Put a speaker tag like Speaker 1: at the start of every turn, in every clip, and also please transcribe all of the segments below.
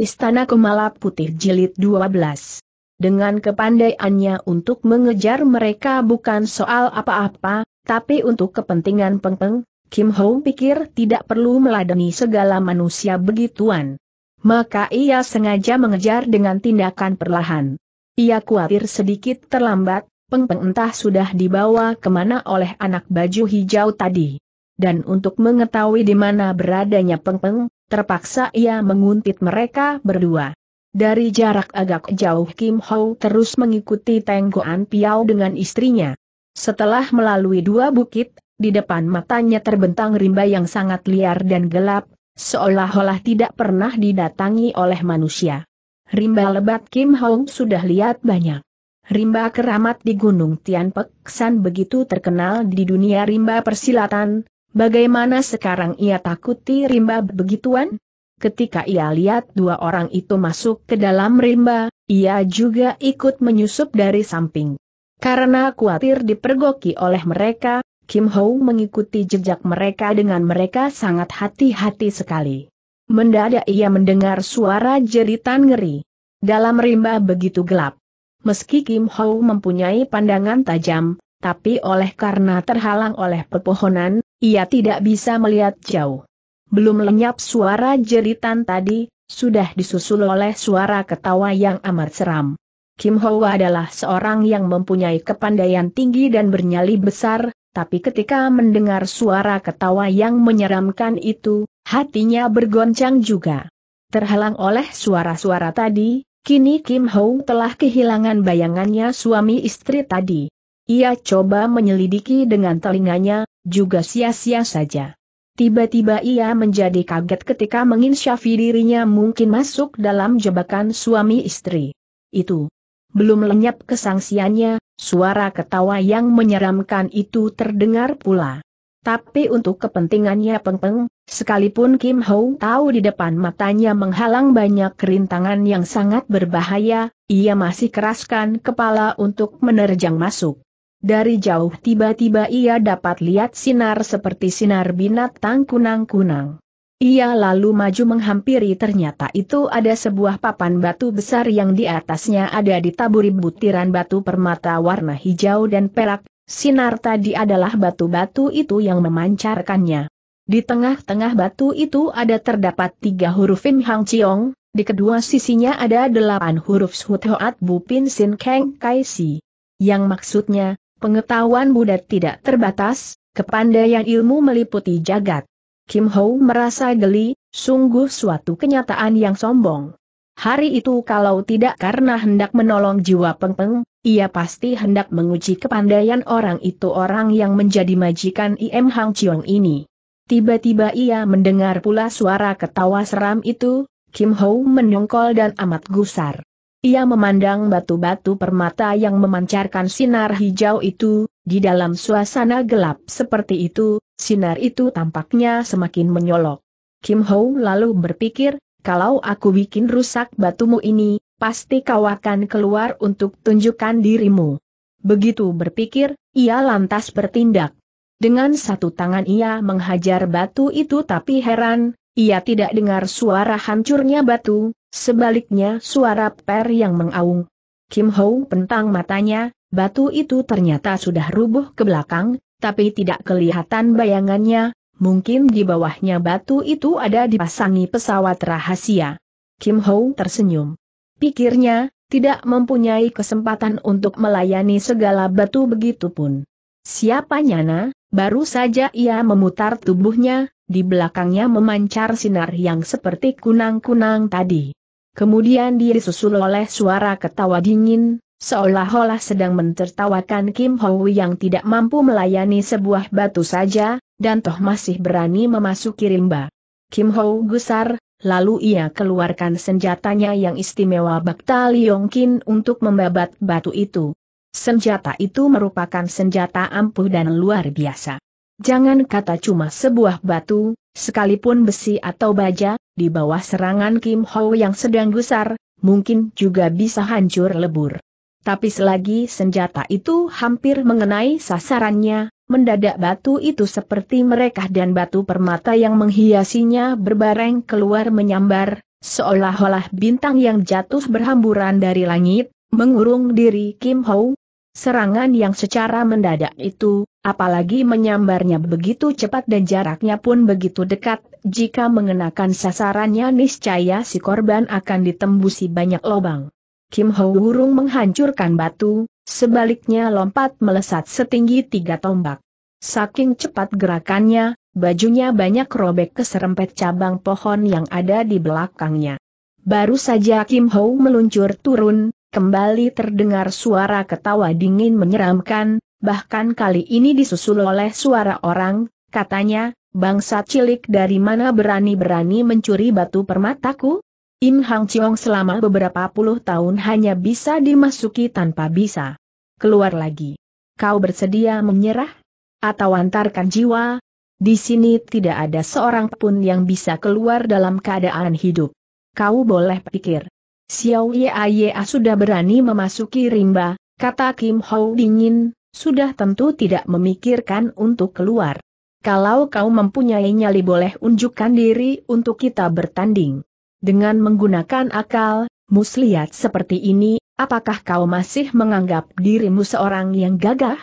Speaker 1: Istana Kemala Putih Jilid 12. Dengan kepandaiannya untuk mengejar mereka bukan soal apa-apa, tapi untuk kepentingan pengpeng, Kim Ho pikir tidak perlu meladeni segala manusia begituan. Maka ia sengaja mengejar dengan tindakan perlahan. Ia khawatir sedikit terlambat, pengpeng entah sudah dibawa kemana oleh anak baju hijau tadi. Dan untuk mengetahui di mana beradanya pengpeng, Terpaksa ia menguntit mereka berdua. Dari jarak agak jauh Kim Ho terus mengikuti tenggoan Piao dengan istrinya. Setelah melalui dua bukit, di depan matanya terbentang rimba yang sangat liar dan gelap, seolah-olah tidak pernah didatangi oleh manusia. Rimba lebat Kim Ho sudah lihat banyak. Rimba keramat di Gunung Tianpek San begitu terkenal di dunia rimba persilatan, Bagaimana sekarang ia takuti rimba begituan? Ketika ia lihat dua orang itu masuk ke dalam rimba, ia juga ikut menyusup dari samping. Karena khawatir dipergoki oleh mereka, Kim Ho mengikuti jejak mereka dengan mereka sangat hati-hati sekali. Mendadak ia mendengar suara jeritan ngeri. Dalam rimba begitu gelap. Meski Kim Ho mempunyai pandangan tajam, tapi oleh karena terhalang oleh pepohonan, ia tidak bisa melihat jauh. Belum lenyap suara jeritan tadi, sudah disusul oleh suara ketawa yang amat seram. Kim Ho adalah seorang yang mempunyai kepandaian tinggi dan bernyali besar, tapi ketika mendengar suara ketawa yang menyeramkan itu, hatinya bergoncang juga. Terhalang oleh suara-suara tadi, kini Kim Ho telah kehilangan bayangannya suami istri tadi. Ia coba menyelidiki dengan telinganya, juga sia-sia saja. Tiba-tiba ia menjadi kaget ketika menginsyafi dirinya mungkin masuk dalam jebakan suami istri. Itu. Belum lenyap kesangsiannya, suara ketawa yang menyeramkan itu terdengar pula. Tapi untuk kepentingannya Peng sekalipun Kim Ho tahu di depan matanya menghalang banyak kerintangan yang sangat berbahaya, ia masih keraskan kepala untuk menerjang masuk. Dari jauh tiba-tiba ia dapat lihat sinar seperti sinar binatang kunang-kunang. Ia lalu maju menghampiri ternyata itu ada sebuah papan batu besar yang di atasnya ada ditaburi butiran batu permata warna hijau dan perak, sinar tadi adalah batu-batu itu yang memancarkannya. Di tengah-tengah batu itu ada terdapat tiga huruf Im Hang Chiong, di kedua sisinya ada delapan huruf Shut Hoat Bu Sin Keng Kai Si. Yang maksudnya, Pengetahuan Buddha tidak terbatas, kepandaian ilmu meliputi jagat. Kim Ho merasa geli, sungguh suatu kenyataan yang sombong. Hari itu kalau tidak karena hendak menolong jiwa pengpeng, Peng, ia pasti hendak menguji kepandaian orang itu orang yang menjadi majikan Im Hang Chiong ini. Tiba-tiba ia mendengar pula suara ketawa seram itu, Kim Ho menyongkol dan amat gusar. Ia memandang batu-batu permata yang memancarkan sinar hijau itu, di dalam suasana gelap seperti itu, sinar itu tampaknya semakin menyolok. Kim Ho lalu berpikir, kalau aku bikin rusak batumu ini, pasti kau akan keluar untuk tunjukkan dirimu. Begitu berpikir, ia lantas bertindak. Dengan satu tangan ia menghajar batu itu tapi heran, ia tidak dengar suara hancurnya batu, Sebaliknya suara per yang mengaung. Kim Ho pentang matanya, batu itu ternyata sudah rubuh ke belakang, tapi tidak kelihatan bayangannya, mungkin di bawahnya batu itu ada dipasangi pesawat rahasia. Kim Ho tersenyum. Pikirnya, tidak mempunyai kesempatan untuk melayani segala batu begitu pun. Siapa Nyana? Baru saja ia memutar tubuhnya, di belakangnya memancar sinar yang seperti kunang-kunang tadi kemudian dia disusul oleh suara ketawa dingin, seolah-olah sedang mentertawakan Kim Hoi yang tidak mampu melayani sebuah batu saja, dan toh masih berani memasuki rimba. Kim Ho gusar, lalu ia keluarkan senjatanya yang istimewa Bakta Yongkin untuk membabat batu itu. Senjata itu merupakan senjata ampuh dan luar biasa. Jangan kata cuma sebuah batu, sekalipun besi atau baja, di bawah serangan Kim Ho yang sedang gusar, mungkin juga bisa hancur lebur. Tapi selagi senjata itu hampir mengenai sasarannya, mendadak batu itu seperti merekah dan batu permata yang menghiasinya berbareng keluar menyambar, seolah-olah bintang yang jatuh berhamburan dari langit, mengurung diri Kim Ho, Serangan yang secara mendadak itu, apalagi menyambarnya begitu cepat dan jaraknya pun begitu dekat, jika mengenakan sasarannya niscaya si korban akan ditembusi banyak lobang. Kim Ho Wurung menghancurkan batu, sebaliknya lompat melesat setinggi tiga tombak. Saking cepat gerakannya, bajunya banyak robek ke serempet cabang pohon yang ada di belakangnya. Baru saja Kim Ho meluncur turun, kembali terdengar suara ketawa dingin menyeramkan, bahkan kali ini disusul oleh suara orang, katanya, bangsa cilik dari mana berani-berani mencuri batu permataku? Im Hang Chiong selama beberapa puluh tahun hanya bisa dimasuki tanpa bisa keluar lagi. Kau bersedia menyerah? Atau antarkan jiwa? Di sini tidak ada seorang pun yang bisa keluar dalam keadaan hidup. Kau boleh pikir, Xiao Yaya sudah berani memasuki rimba, kata Kim Hou dingin, sudah tentu tidak memikirkan untuk keluar. Kalau kau mempunyai nyali boleh unjukkan diri untuk kita bertanding. Dengan menggunakan akal, muslihat seperti ini, apakah kau masih menganggap dirimu seorang yang gagah?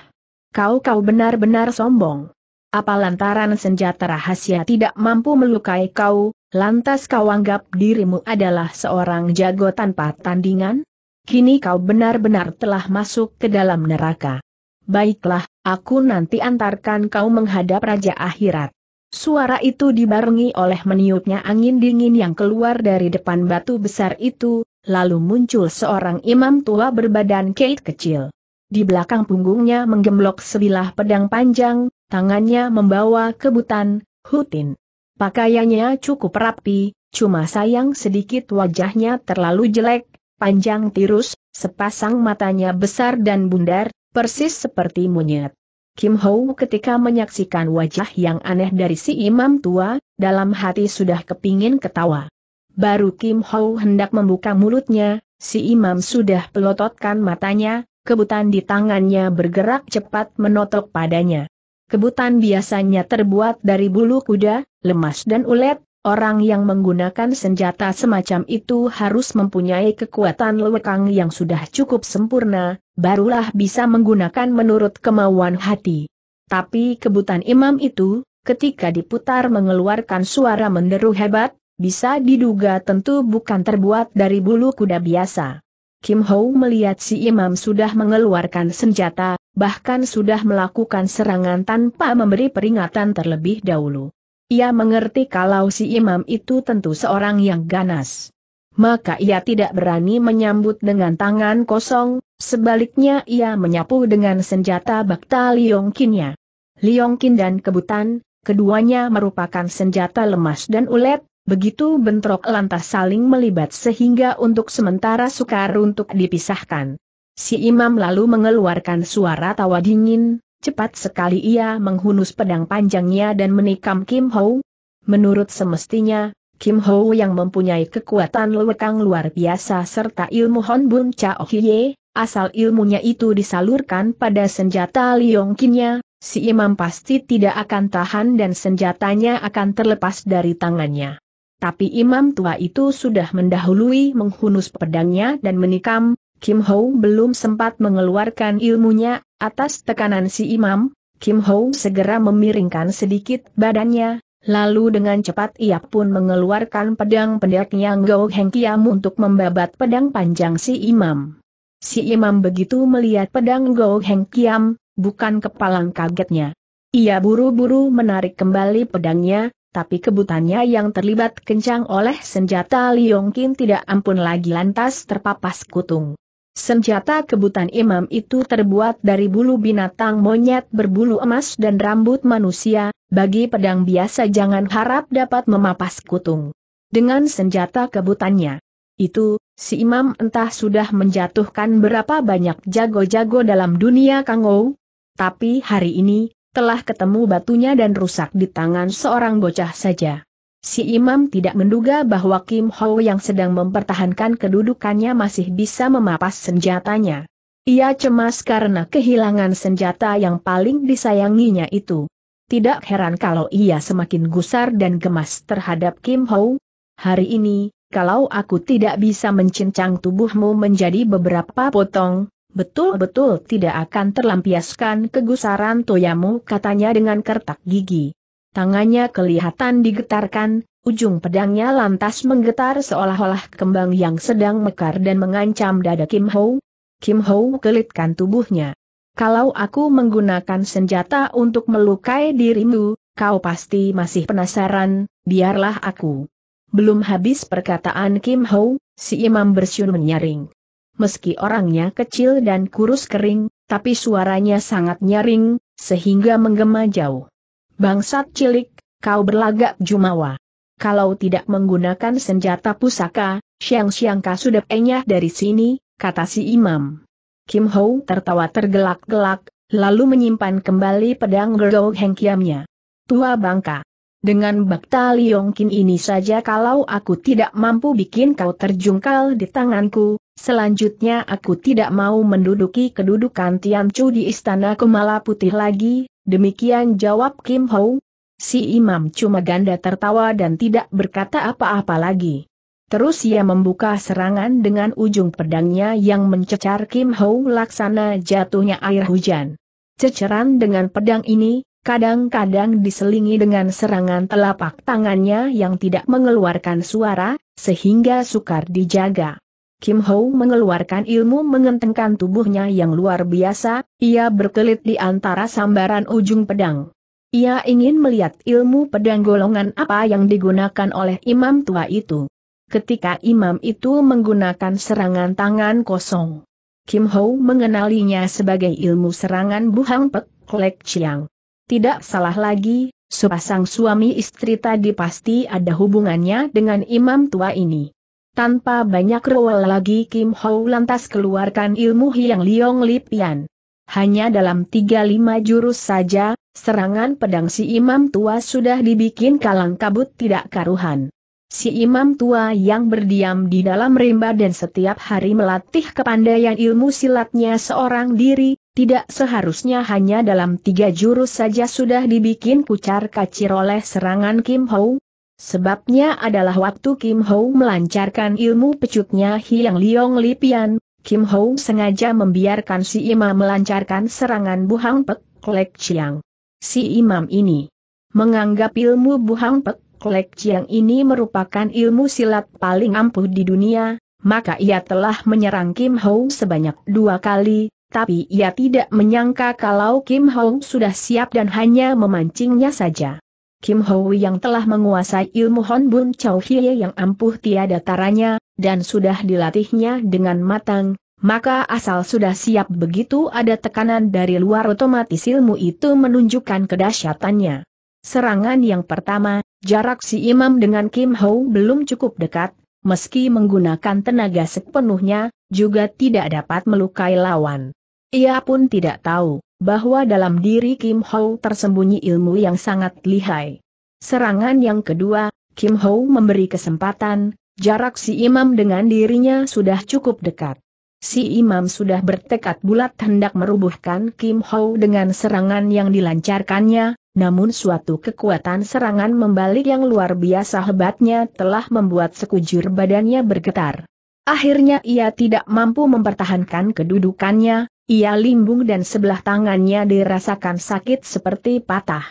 Speaker 1: Kau-kau benar-benar sombong. Apa lantaran senjata rahasia tidak mampu melukai kau, lantas kau anggap dirimu adalah seorang jago tanpa tandingan? Kini kau benar-benar telah masuk ke dalam neraka. Baiklah, aku nanti antarkan kau menghadap Raja Akhirat. Suara itu dibarengi oleh meniupnya angin dingin yang keluar dari depan batu besar itu, lalu muncul seorang imam tua berbadan keit kecil. Di belakang punggungnya menggemblok sebilah pedang panjang, tangannya membawa kebutan, Hutin. Pakaiannya cukup rapi, cuma sayang sedikit wajahnya terlalu jelek, panjang tirus, sepasang matanya besar dan bundar, persis seperti monyet. Kim Ho ketika menyaksikan wajah yang aneh dari si imam tua, dalam hati sudah kepingin ketawa. Baru Kim Ho hendak membuka mulutnya, si imam sudah pelototkan matanya, kebutan di tangannya bergerak cepat menotok padanya. Kebutan biasanya terbuat dari bulu kuda, lemas dan ulet, orang yang menggunakan senjata semacam itu harus mempunyai kekuatan lewekang yang sudah cukup sempurna, barulah bisa menggunakan menurut kemauan hati. Tapi kebutan imam itu, ketika diputar mengeluarkan suara menderu hebat, bisa diduga tentu bukan terbuat dari bulu kuda biasa. Kim Ho melihat si imam sudah mengeluarkan senjata, bahkan sudah melakukan serangan tanpa memberi peringatan terlebih dahulu. Ia mengerti kalau si imam itu tentu seorang yang ganas. Maka ia tidak berani menyambut dengan tangan kosong, sebaliknya ia menyapu dengan senjata bakta Liongkinnya. Liongkin dan kebutan, keduanya merupakan senjata lemas dan ulet, begitu bentrok lantas saling melibat sehingga untuk sementara sukar untuk dipisahkan. Si imam lalu mengeluarkan suara tawa dingin, cepat sekali ia menghunus pedang panjangnya dan menikam Kim Ho. Menurut semestinya, Kim Ho yang mempunyai kekuatan lewekang luar biasa serta ilmu Honbun Chao Hiye, asal ilmunya itu disalurkan pada senjata Kinnya, si imam pasti tidak akan tahan dan senjatanya akan terlepas dari tangannya. Tapi imam tua itu sudah mendahului menghunus pedangnya dan menikam, Kim Ho belum sempat mengeluarkan ilmunya, atas tekanan si imam, Kim Ho segera memiringkan sedikit badannya, lalu dengan cepat ia pun mengeluarkan pedang pendeknya Ngo Heng Kiam untuk membabat pedang panjang si imam. Si imam begitu melihat pedang Ngo Heng Kiam, bukan kepalang kagetnya. Ia buru-buru menarik kembali pedangnya, tapi kebutannya yang terlibat kencang oleh senjata Liong Kin tidak ampun lagi lantas terpapas kutung. Senjata kebutan imam itu terbuat dari bulu binatang monyet berbulu emas dan rambut manusia, bagi pedang biasa jangan harap dapat memapas kutung. Dengan senjata kebutannya. Itu, si imam entah sudah menjatuhkan berapa banyak jago-jago dalam dunia kangou. Tapi hari ini, telah ketemu batunya dan rusak di tangan seorang bocah saja. Si imam tidak menduga bahwa Kim Ho yang sedang mempertahankan kedudukannya masih bisa memapas senjatanya. Ia cemas karena kehilangan senjata yang paling disayanginya itu. Tidak heran kalau ia semakin gusar dan gemas terhadap Kim Ho. Hari ini, kalau aku tidak bisa mencincang tubuhmu menjadi beberapa potong, betul-betul tidak akan terlampiaskan kegusaran toyamu katanya dengan kertak gigi tangannya kelihatan digetarkan, ujung pedangnya lantas menggetar seolah-olah kembang yang sedang mekar dan mengancam dada Kim Ho. Kim Ho kelitkan tubuhnya. Kalau aku menggunakan senjata untuk melukai dirimu, kau pasti masih penasaran, biarlah aku. Belum habis perkataan Kim Ho, si imam bersiul menyaring. Meski orangnya kecil dan kurus kering, tapi suaranya sangat nyaring, sehingga menggema jauh. Bangsat cilik, kau berlagak jumawa. Kalau tidak menggunakan senjata pusaka, siang-siang sudah enyah dari sini, kata si imam. Kim Ho tertawa tergelak-gelak, lalu menyimpan kembali pedang Gerdo Heng Kiamnya. Tua bangka. Dengan bakta Liongkin ini saja kalau aku tidak mampu bikin kau terjungkal di tanganku, Selanjutnya aku tidak mau menduduki kedudukan Chu di istana Kumala Putih lagi, demikian jawab Kim Ho. Si imam cuma ganda tertawa dan tidak berkata apa-apa lagi. Terus ia membuka serangan dengan ujung pedangnya yang mencecar Kim Ho laksana jatuhnya air hujan. Ceceran dengan pedang ini, kadang-kadang diselingi dengan serangan telapak tangannya yang tidak mengeluarkan suara, sehingga sukar dijaga. Kim Ho mengeluarkan ilmu mengentengkan tubuhnya yang luar biasa, ia berkelit di antara sambaran ujung pedang. Ia ingin melihat ilmu pedang golongan apa yang digunakan oleh imam tua itu. Ketika imam itu menggunakan serangan tangan kosong, Kim Ho mengenalinya sebagai ilmu serangan buhang pek klek Tidak salah lagi, sepasang suami istri tadi pasti ada hubungannya dengan imam tua ini. Tanpa banyak rewel lagi Kim Ho lantas keluarkan ilmu hiang Liong Lipian. Hanya dalam 3-5 jurus saja, serangan pedang si imam tua sudah dibikin kalang kabut tidak karuhan. Si imam tua yang berdiam di dalam rimba dan setiap hari melatih kepandaian ilmu silatnya seorang diri, tidak seharusnya hanya dalam tiga jurus saja sudah dibikin pucar kacir oleh serangan Kim Hou, Sebabnya adalah waktu Kim Ho melancarkan ilmu pecutnya Hiang Liong Lipian, Kim Ho sengaja membiarkan si imam melancarkan serangan buhang pek klek ciang. Si imam ini menganggap ilmu buhang pek klek ciang ini merupakan ilmu silat paling ampuh di dunia, maka ia telah menyerang Kim Ho sebanyak dua kali, tapi ia tidak menyangka kalau Kim Ho sudah siap dan hanya memancingnya saja. Kim Hoi yang telah menguasai ilmu Honbun Chow Hie yang ampuh tiada taranya, dan sudah dilatihnya dengan matang, maka asal sudah siap begitu ada tekanan dari luar otomatis ilmu itu menunjukkan kedahsyatannya. Serangan yang pertama, jarak si imam dengan Kim Ho belum cukup dekat, meski menggunakan tenaga sepenuhnya, juga tidak dapat melukai lawan. Ia pun tidak tahu, bahwa dalam diri Kim Ho tersembunyi ilmu yang sangat lihai. Serangan yang kedua, Kim Ho memberi kesempatan, jarak si imam dengan dirinya sudah cukup dekat. Si imam sudah bertekad bulat hendak merubuhkan Kim Ho dengan serangan yang dilancarkannya, namun suatu kekuatan serangan membalik yang luar biasa hebatnya telah membuat sekujur badannya bergetar. Akhirnya ia tidak mampu mempertahankan kedudukannya, ia limbung dan sebelah tangannya dirasakan sakit seperti patah.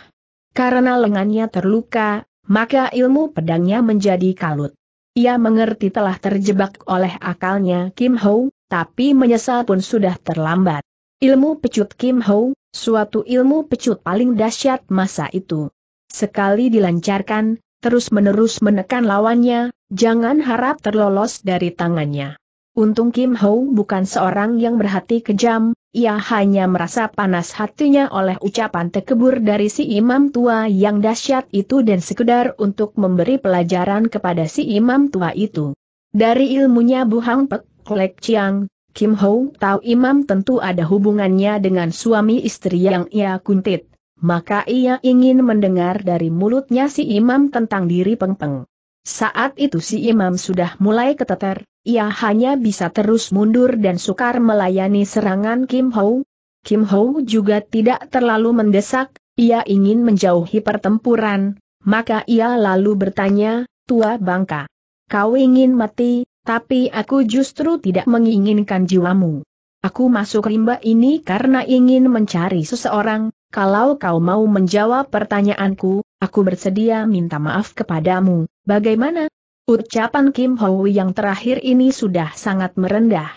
Speaker 1: Karena lengannya terluka, maka ilmu pedangnya menjadi kalut. Ia mengerti telah terjebak oleh akalnya Kim Ho, tapi menyesal pun sudah terlambat. Ilmu pecut Kim Ho, suatu ilmu pecut paling dahsyat masa itu. Sekali dilancarkan, terus-menerus menekan lawannya, jangan harap terlolos dari tangannya. Untung Kim Ho bukan seorang yang berhati kejam, ia hanya merasa panas hatinya oleh ucapan tekebur dari si imam tua yang dahsyat itu dan sekedar untuk memberi pelajaran kepada si imam tua itu. Dari ilmunya Bu Hang Pek, Lek Chiang, Kim Ho tahu imam tentu ada hubungannya dengan suami istri yang ia kuntit, maka ia ingin mendengar dari mulutnya si imam tentang diri Peng Peng. Saat itu si imam sudah mulai keteter, ia hanya bisa terus mundur dan sukar melayani serangan Kim Ho. Kim Ho juga tidak terlalu mendesak, ia ingin menjauhi pertempuran, maka ia lalu bertanya, Tua Bangka, kau ingin mati, tapi aku justru tidak menginginkan jiwamu. Aku masuk rimba ini karena ingin mencari seseorang, kalau kau mau menjawab pertanyaanku, Aku bersedia minta maaf kepadamu, bagaimana? Ucapan Kim Ho yang terakhir ini sudah sangat merendah.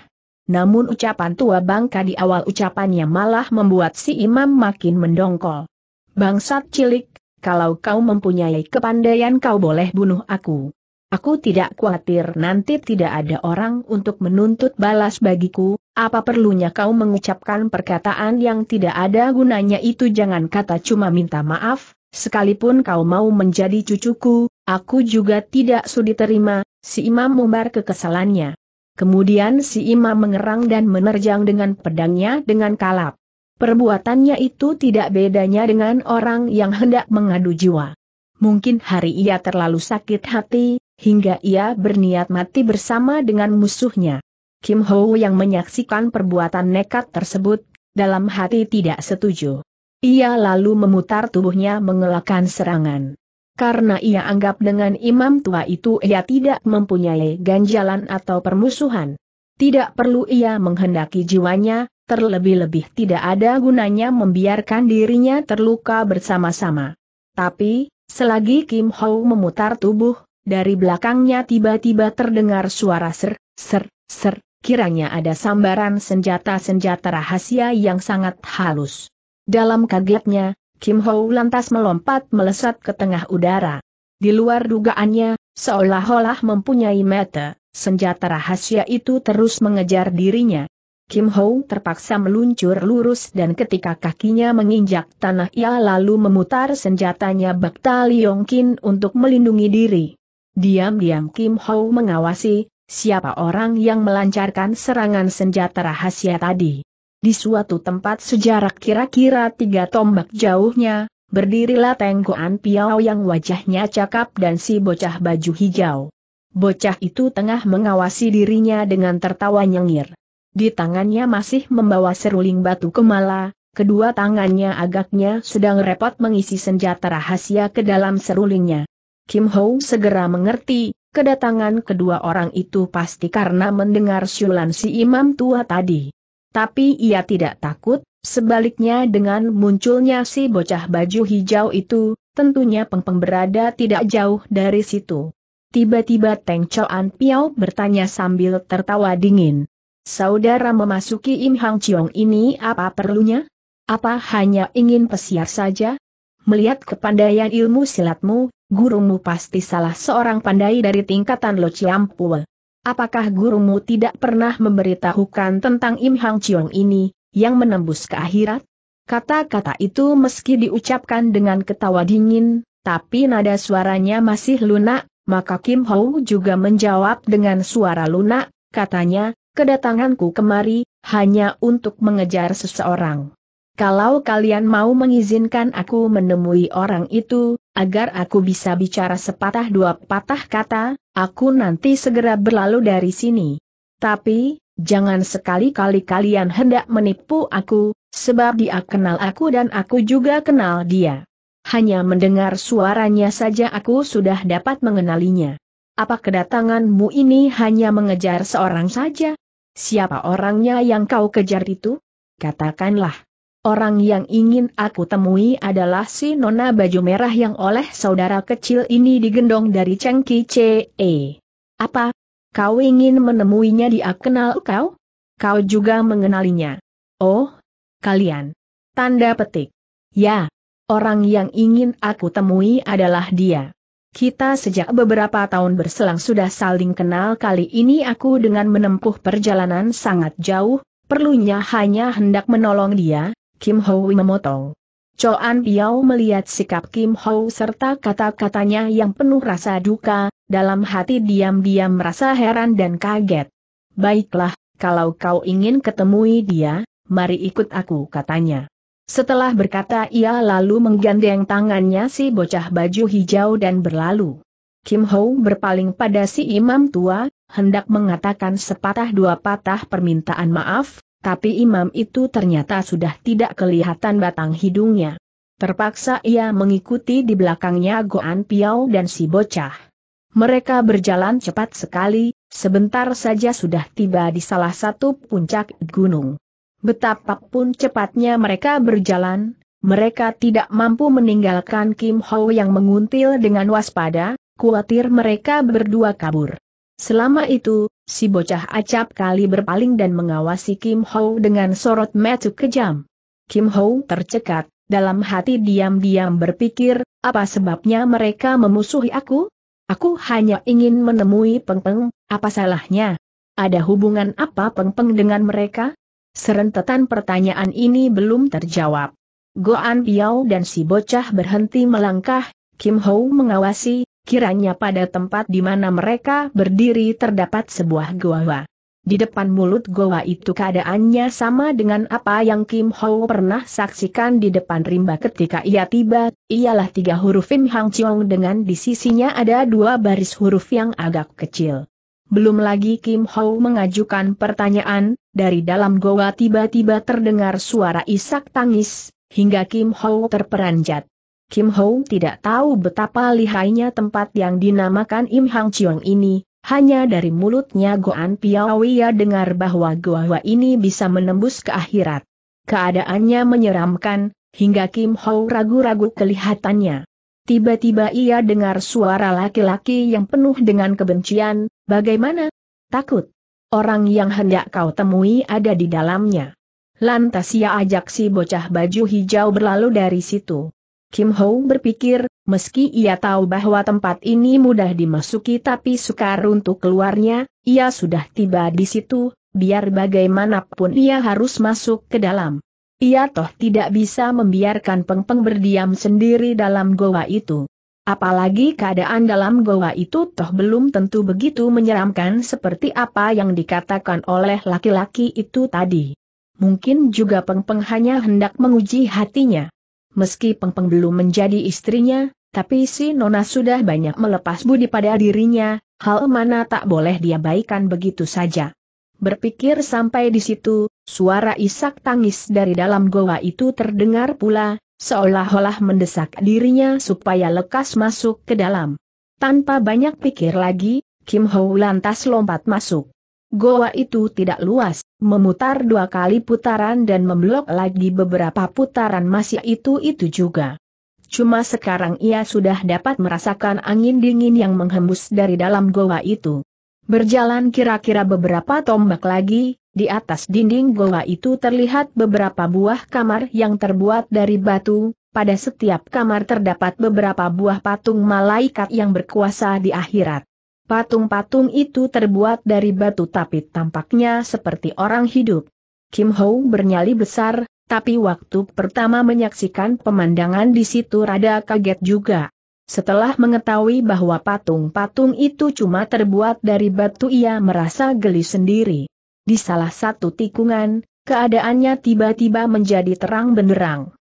Speaker 1: Namun ucapan tua bangka di awal ucapannya malah membuat si imam makin mendongkol. Bangsat cilik, kalau kau mempunyai kepandaian kau boleh bunuh aku. Aku tidak khawatir nanti tidak ada orang untuk menuntut balas bagiku, apa perlunya kau mengucapkan perkataan yang tidak ada gunanya itu jangan kata cuma minta maaf, Sekalipun kau mau menjadi cucuku, aku juga tidak sudi terima, si imam mumbar kekesalannya. Kemudian si imam mengerang dan menerjang dengan pedangnya dengan kalap. Perbuatannya itu tidak bedanya dengan orang yang hendak mengadu jiwa. Mungkin hari ia terlalu sakit hati, hingga ia berniat mati bersama dengan musuhnya. Kim Ho yang menyaksikan perbuatan nekat tersebut, dalam hati tidak setuju. Ia lalu memutar tubuhnya mengelakkan serangan. Karena ia anggap dengan imam tua itu ia tidak mempunyai ganjalan atau permusuhan. Tidak perlu ia menghendaki jiwanya, terlebih-lebih tidak ada gunanya membiarkan dirinya terluka bersama-sama. Tapi, selagi Kim Ho memutar tubuh, dari belakangnya tiba-tiba terdengar suara ser, ser, ser, kiranya ada sambaran senjata-senjata rahasia yang sangat halus. Dalam kagetnya, Kim Ho lantas melompat melesat ke tengah udara. Di luar dugaannya, seolah-olah mempunyai mata, senjata rahasia itu terus mengejar dirinya. Kim Ho terpaksa meluncur lurus dan ketika kakinya menginjak tanah ia lalu memutar senjatanya Bakta Yongkin untuk melindungi diri. Diam-diam Kim Ho mengawasi, siapa orang yang melancarkan serangan senjata rahasia tadi. Di suatu tempat sejarak kira-kira tiga tombak jauhnya, berdirilah tengkoan piau yang wajahnya cakap dan si bocah baju hijau. Bocah itu tengah mengawasi dirinya dengan tertawa nyengir. Di tangannya masih membawa seruling batu kemala, kedua tangannya agaknya sedang repot mengisi senjata rahasia ke dalam serulingnya. Kim Ho segera mengerti, kedatangan kedua orang itu pasti karena mendengar syulan si imam tua tadi. Tapi ia tidak takut, sebaliknya dengan munculnya si bocah baju hijau itu, tentunya Peng Peng berada tidak jauh dari situ. Tiba-tiba Teng Choan Piao bertanya sambil tertawa dingin. Saudara memasuki Im Hang Chiong ini apa perlunya? Apa hanya ingin pesiar saja? Melihat kepandaian ilmu silatmu, gurumu pasti salah seorang pandai dari tingkatan Lo Chiampul. Apakah gurumu tidak pernah memberitahukan tentang Im Hang Chiong ini, yang menembus ke akhirat? Kata-kata itu meski diucapkan dengan ketawa dingin, tapi nada suaranya masih lunak, maka Kim Hou juga menjawab dengan suara lunak, katanya, kedatanganku kemari, hanya untuk mengejar seseorang. Kalau kalian mau mengizinkan aku menemui orang itu, agar aku bisa bicara sepatah dua patah kata, aku nanti segera berlalu dari sini. Tapi, jangan sekali-kali kalian hendak menipu aku, sebab dia kenal aku dan aku juga kenal dia. Hanya mendengar suaranya saja aku sudah dapat mengenalinya. Apa kedatanganmu ini hanya mengejar seorang saja? Siapa orangnya yang kau kejar itu? Katakanlah. Orang yang ingin aku temui adalah si nona baju merah yang oleh saudara kecil ini digendong dari Cengki CE. Apa? Kau ingin menemuinya di kenal kau? Kau juga mengenalinya. Oh, kalian. Tanda petik. Ya, orang yang ingin aku temui adalah dia. Kita sejak beberapa tahun berselang sudah saling kenal kali ini aku dengan menempuh perjalanan sangat jauh, perlunya hanya hendak menolong dia, Kim Ho memotong. Choan Piao melihat sikap Kim Ho serta kata-katanya yang penuh rasa duka, dalam hati diam-diam merasa heran dan kaget. Baiklah, kalau kau ingin ketemui dia, mari ikut aku katanya. Setelah berkata ia lalu menggandeng tangannya si bocah baju hijau dan berlalu. Kim Ho berpaling pada si imam tua, hendak mengatakan sepatah dua patah permintaan maaf, tapi imam itu ternyata sudah tidak kelihatan batang hidungnya. Terpaksa ia mengikuti di belakangnya Goan Piau dan si bocah. Mereka berjalan cepat sekali, sebentar saja sudah tiba di salah satu puncak gunung. Betapapun cepatnya mereka berjalan, mereka tidak mampu meninggalkan Kim Ho yang menguntil dengan waspada, khawatir mereka berdua kabur. Selama itu, si bocah acap kali berpaling dan mengawasi Kim Ho dengan sorot mata kejam. Kim Ho tercekat, dalam hati diam-diam berpikir, apa sebabnya mereka memusuhi aku? Aku hanya ingin menemui Peng Peng, apa salahnya? Ada hubungan apa Peng Peng dengan mereka? Serentetan pertanyaan ini belum terjawab. Goan Piao dan si bocah berhenti melangkah, Kim Ho mengawasi, Kiranya pada tempat di mana mereka berdiri terdapat sebuah goa. Di depan mulut goa itu keadaannya sama dengan apa yang Kim Ho pernah saksikan di depan rimba ketika ia tiba, ialah tiga huruf Im Hang Chiong dengan di sisinya ada dua baris huruf yang agak kecil. Belum lagi Kim Ho mengajukan pertanyaan, dari dalam goa tiba-tiba terdengar suara isak tangis, hingga Kim Ho terperanjat. Kim Ho tidak tahu betapa lihainya tempat yang dinamakan Im Hang Chiong ini, hanya dari mulutnya Goan Piao ya dengar bahwa Goa ini bisa menembus ke akhirat. Keadaannya menyeramkan, hingga Kim Ho ragu-ragu kelihatannya. Tiba-tiba ia dengar suara laki-laki yang penuh dengan kebencian, bagaimana? Takut. Orang yang hendak kau temui ada di dalamnya. Lantas ia ajak si bocah baju hijau berlalu dari situ. Kim Ho berpikir, meski ia tahu bahwa tempat ini mudah dimasuki tapi sukar untuk keluarnya, ia sudah tiba di situ, biar bagaimanapun ia harus masuk ke dalam. Ia toh tidak bisa membiarkan Peng Peng berdiam sendiri dalam goa itu. Apalagi keadaan dalam goa itu toh belum tentu begitu menyeramkan seperti apa yang dikatakan oleh laki-laki itu tadi. Mungkin juga Peng Peng hanya hendak menguji hatinya meski Peng Peng belum menjadi istrinya, tapi si Nona sudah banyak melepas budi pada dirinya, hal mana tak boleh dia baikan begitu saja. Berpikir sampai di situ, suara isak tangis dari dalam goa itu terdengar pula, seolah-olah mendesak dirinya supaya lekas masuk ke dalam. Tanpa banyak pikir lagi, Kim Ho lantas lompat masuk. Goa itu tidak luas, memutar dua kali putaran dan memblok lagi beberapa putaran masih itu-itu juga. Cuma sekarang ia sudah dapat merasakan angin dingin yang menghembus dari dalam goa itu. Berjalan kira-kira beberapa tombak lagi, di atas dinding goa itu terlihat beberapa buah kamar yang terbuat dari batu, pada setiap kamar terdapat beberapa buah patung malaikat yang berkuasa di akhirat. Patung-patung itu terbuat dari batu tapi tampaknya seperti orang hidup. Kim Ho bernyali besar, tapi waktu pertama menyaksikan pemandangan di situ rada kaget juga. Setelah mengetahui bahwa patung-patung itu cuma terbuat dari batu ia merasa geli sendiri. Di salah satu tikungan, keadaannya tiba-tiba menjadi terang benderang.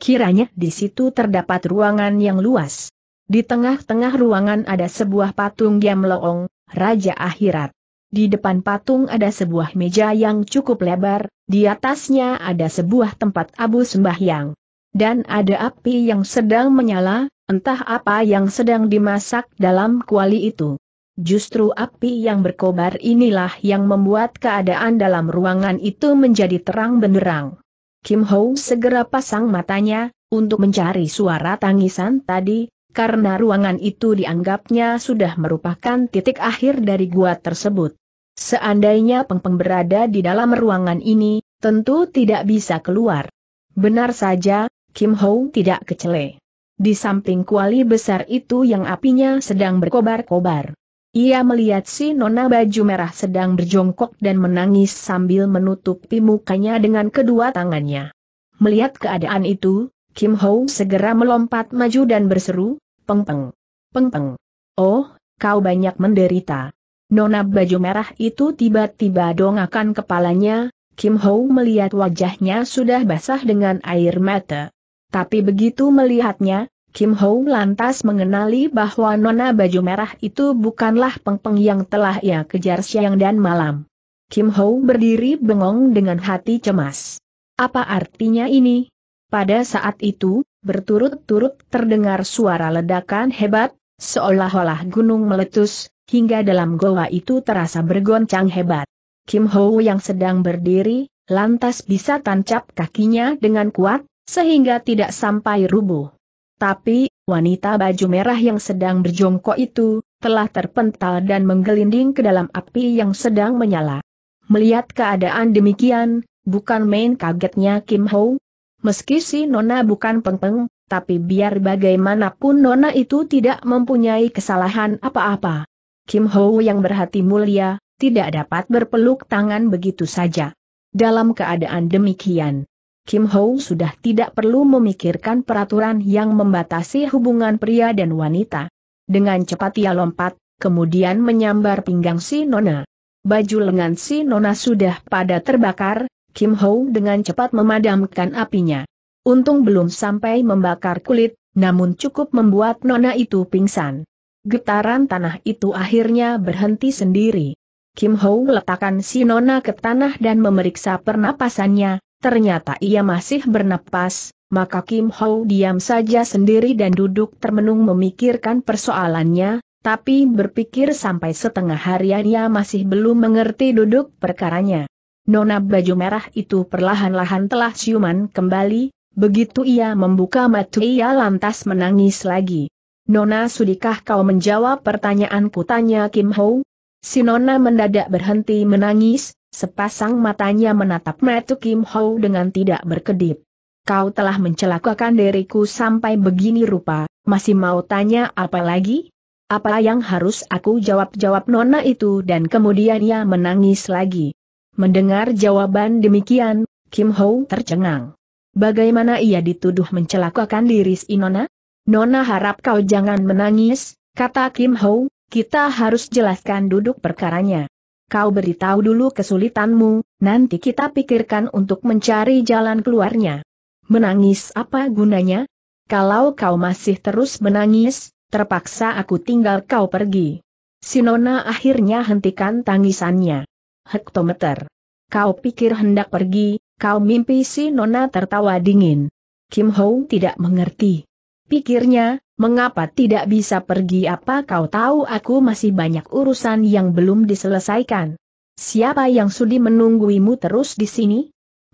Speaker 1: Kiranya di situ terdapat ruangan yang luas. Di tengah-tengah ruangan ada sebuah patung yang Raja Akhirat. Di depan patung ada sebuah meja yang cukup lebar, di atasnya ada sebuah tempat abu sembahyang. Dan ada api yang sedang menyala, entah apa yang sedang dimasak dalam kuali itu. Justru api yang berkobar inilah yang membuat keadaan dalam ruangan itu menjadi terang benderang. Kim Ho segera pasang matanya, untuk mencari suara tangisan tadi, karena ruangan itu dianggapnya sudah merupakan titik akhir dari gua tersebut. Seandainya peng berada di dalam ruangan ini, tentu tidak bisa keluar. Benar saja, Kim Ho tidak kecele. Di samping kuali besar itu yang apinya sedang berkobar-kobar. Ia melihat si nona baju merah sedang berjongkok dan menangis sambil menutupi mukanya dengan kedua tangannya. Melihat keadaan itu, Kim Ho segera melompat maju dan berseru, Pengpeng, peng peng Oh, kau banyak menderita. Nona baju merah itu tiba-tiba dongakan kepalanya, Kim Ho melihat wajahnya sudah basah dengan air mata. Tapi begitu melihatnya, Kim Ho lantas mengenali bahwa Nona Baju Merah itu bukanlah pengpeng yang telah ia kejar siang dan malam. Kim Ho berdiri bengong dengan hati cemas. Apa artinya ini? Pada saat itu, berturut-turut terdengar suara ledakan hebat, seolah-olah gunung meletus, hingga dalam goa itu terasa bergoncang hebat. Kim Ho yang sedang berdiri, lantas bisa tancap kakinya dengan kuat, sehingga tidak sampai rubuh. Tapi, wanita baju merah yang sedang berjongkok itu, telah terpental dan menggelinding ke dalam api yang sedang menyala. Melihat keadaan demikian, bukan main kagetnya Kim Ho, Meski si Nona bukan pengpeng, tapi biar bagaimanapun Nona itu tidak mempunyai kesalahan apa-apa. Kim Ho yang berhati mulia, tidak dapat berpeluk tangan begitu saja. Dalam keadaan demikian, Kim Ho sudah tidak perlu memikirkan peraturan yang membatasi hubungan pria dan wanita. Dengan cepat ia lompat, kemudian menyambar pinggang si Nona. Baju lengan si Nona sudah pada terbakar, Kim Ho dengan cepat memadamkan apinya. Untung belum sampai membakar kulit, namun cukup membuat nona itu pingsan. Getaran tanah itu akhirnya berhenti sendiri. Kim Ho letakkan si nona ke tanah dan memeriksa pernapasannya, ternyata ia masih bernapas, maka Kim Ho diam saja sendiri dan duduk termenung memikirkan persoalannya, tapi berpikir sampai setengah harian ia masih belum mengerti duduk perkaranya. Nona baju merah itu perlahan-lahan telah siuman kembali, begitu ia membuka mata ia lantas menangis lagi. Nona sudikah kau menjawab pertanyaanku tanya Kim Ho? Si Nona mendadak berhenti menangis, sepasang matanya menatap mata Kim Ho dengan tidak berkedip. Kau telah mencelakakan diriku sampai begini rupa, masih mau tanya apa lagi? Apa yang harus aku jawab-jawab Nona itu dan kemudian ia menangis lagi. Mendengar jawaban demikian, Kim Ho tercengang. Bagaimana ia dituduh mencelakakan diri si Nona? Nona harap kau jangan menangis, kata Kim Ho, kita harus jelaskan duduk perkaranya. Kau beritahu dulu kesulitanmu, nanti kita pikirkan untuk mencari jalan keluarnya. Menangis apa gunanya? Kalau kau masih terus menangis, terpaksa aku tinggal kau pergi. Sinona akhirnya hentikan tangisannya hektometer. Kau pikir hendak pergi, kau mimpi si Nona tertawa dingin. Kim Hong tidak mengerti. Pikirnya, mengapa tidak bisa pergi apa kau tahu aku masih banyak urusan yang belum diselesaikan. Siapa yang sudi menungguimu terus di sini?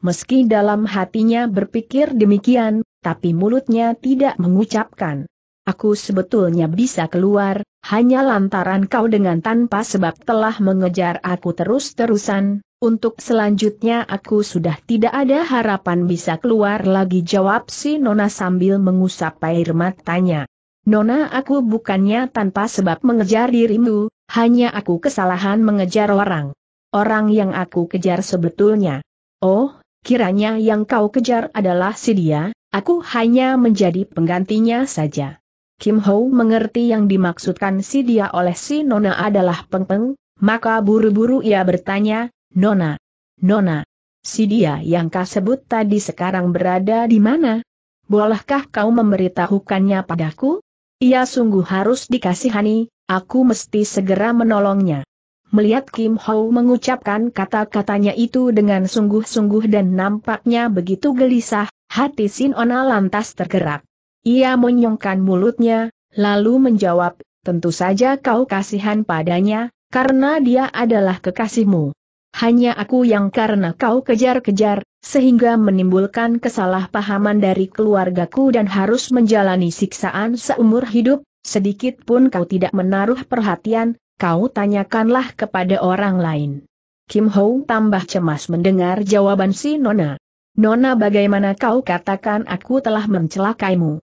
Speaker 1: Meski dalam hatinya berpikir demikian, tapi mulutnya tidak mengucapkan. Aku sebetulnya bisa keluar, hanya lantaran kau dengan tanpa sebab telah mengejar aku terus-terusan, untuk selanjutnya aku sudah tidak ada harapan bisa keluar lagi jawab si Nona sambil mengusap air matanya. Nona aku bukannya tanpa sebab mengejar dirimu, hanya aku kesalahan mengejar orang. Orang yang aku kejar sebetulnya. Oh, kiranya yang kau kejar adalah si dia, aku hanya menjadi penggantinya saja. Kim Ho mengerti yang dimaksudkan si dia oleh si Nona adalah pengpeng, maka buru-buru ia bertanya, Nona, Nona, si dia yang kau sebut tadi sekarang berada di mana? Bolehkah kau memberitahukannya padaku? Ia sungguh harus dikasihani, aku mesti segera menolongnya. Melihat Kim Ho mengucapkan kata-katanya itu dengan sungguh-sungguh dan nampaknya begitu gelisah, hati Ona lantas tergerak. Ia menyongkan mulutnya, lalu menjawab, tentu saja kau kasihan padanya, karena dia adalah kekasihmu. Hanya aku yang karena kau kejar-kejar, sehingga menimbulkan kesalahpahaman dari keluargaku dan harus menjalani siksaan seumur hidup, sedikit pun kau tidak menaruh perhatian, kau tanyakanlah kepada orang lain. Kim Ho tambah cemas mendengar jawaban si Nona. Nona bagaimana kau katakan aku telah mencelakaimu?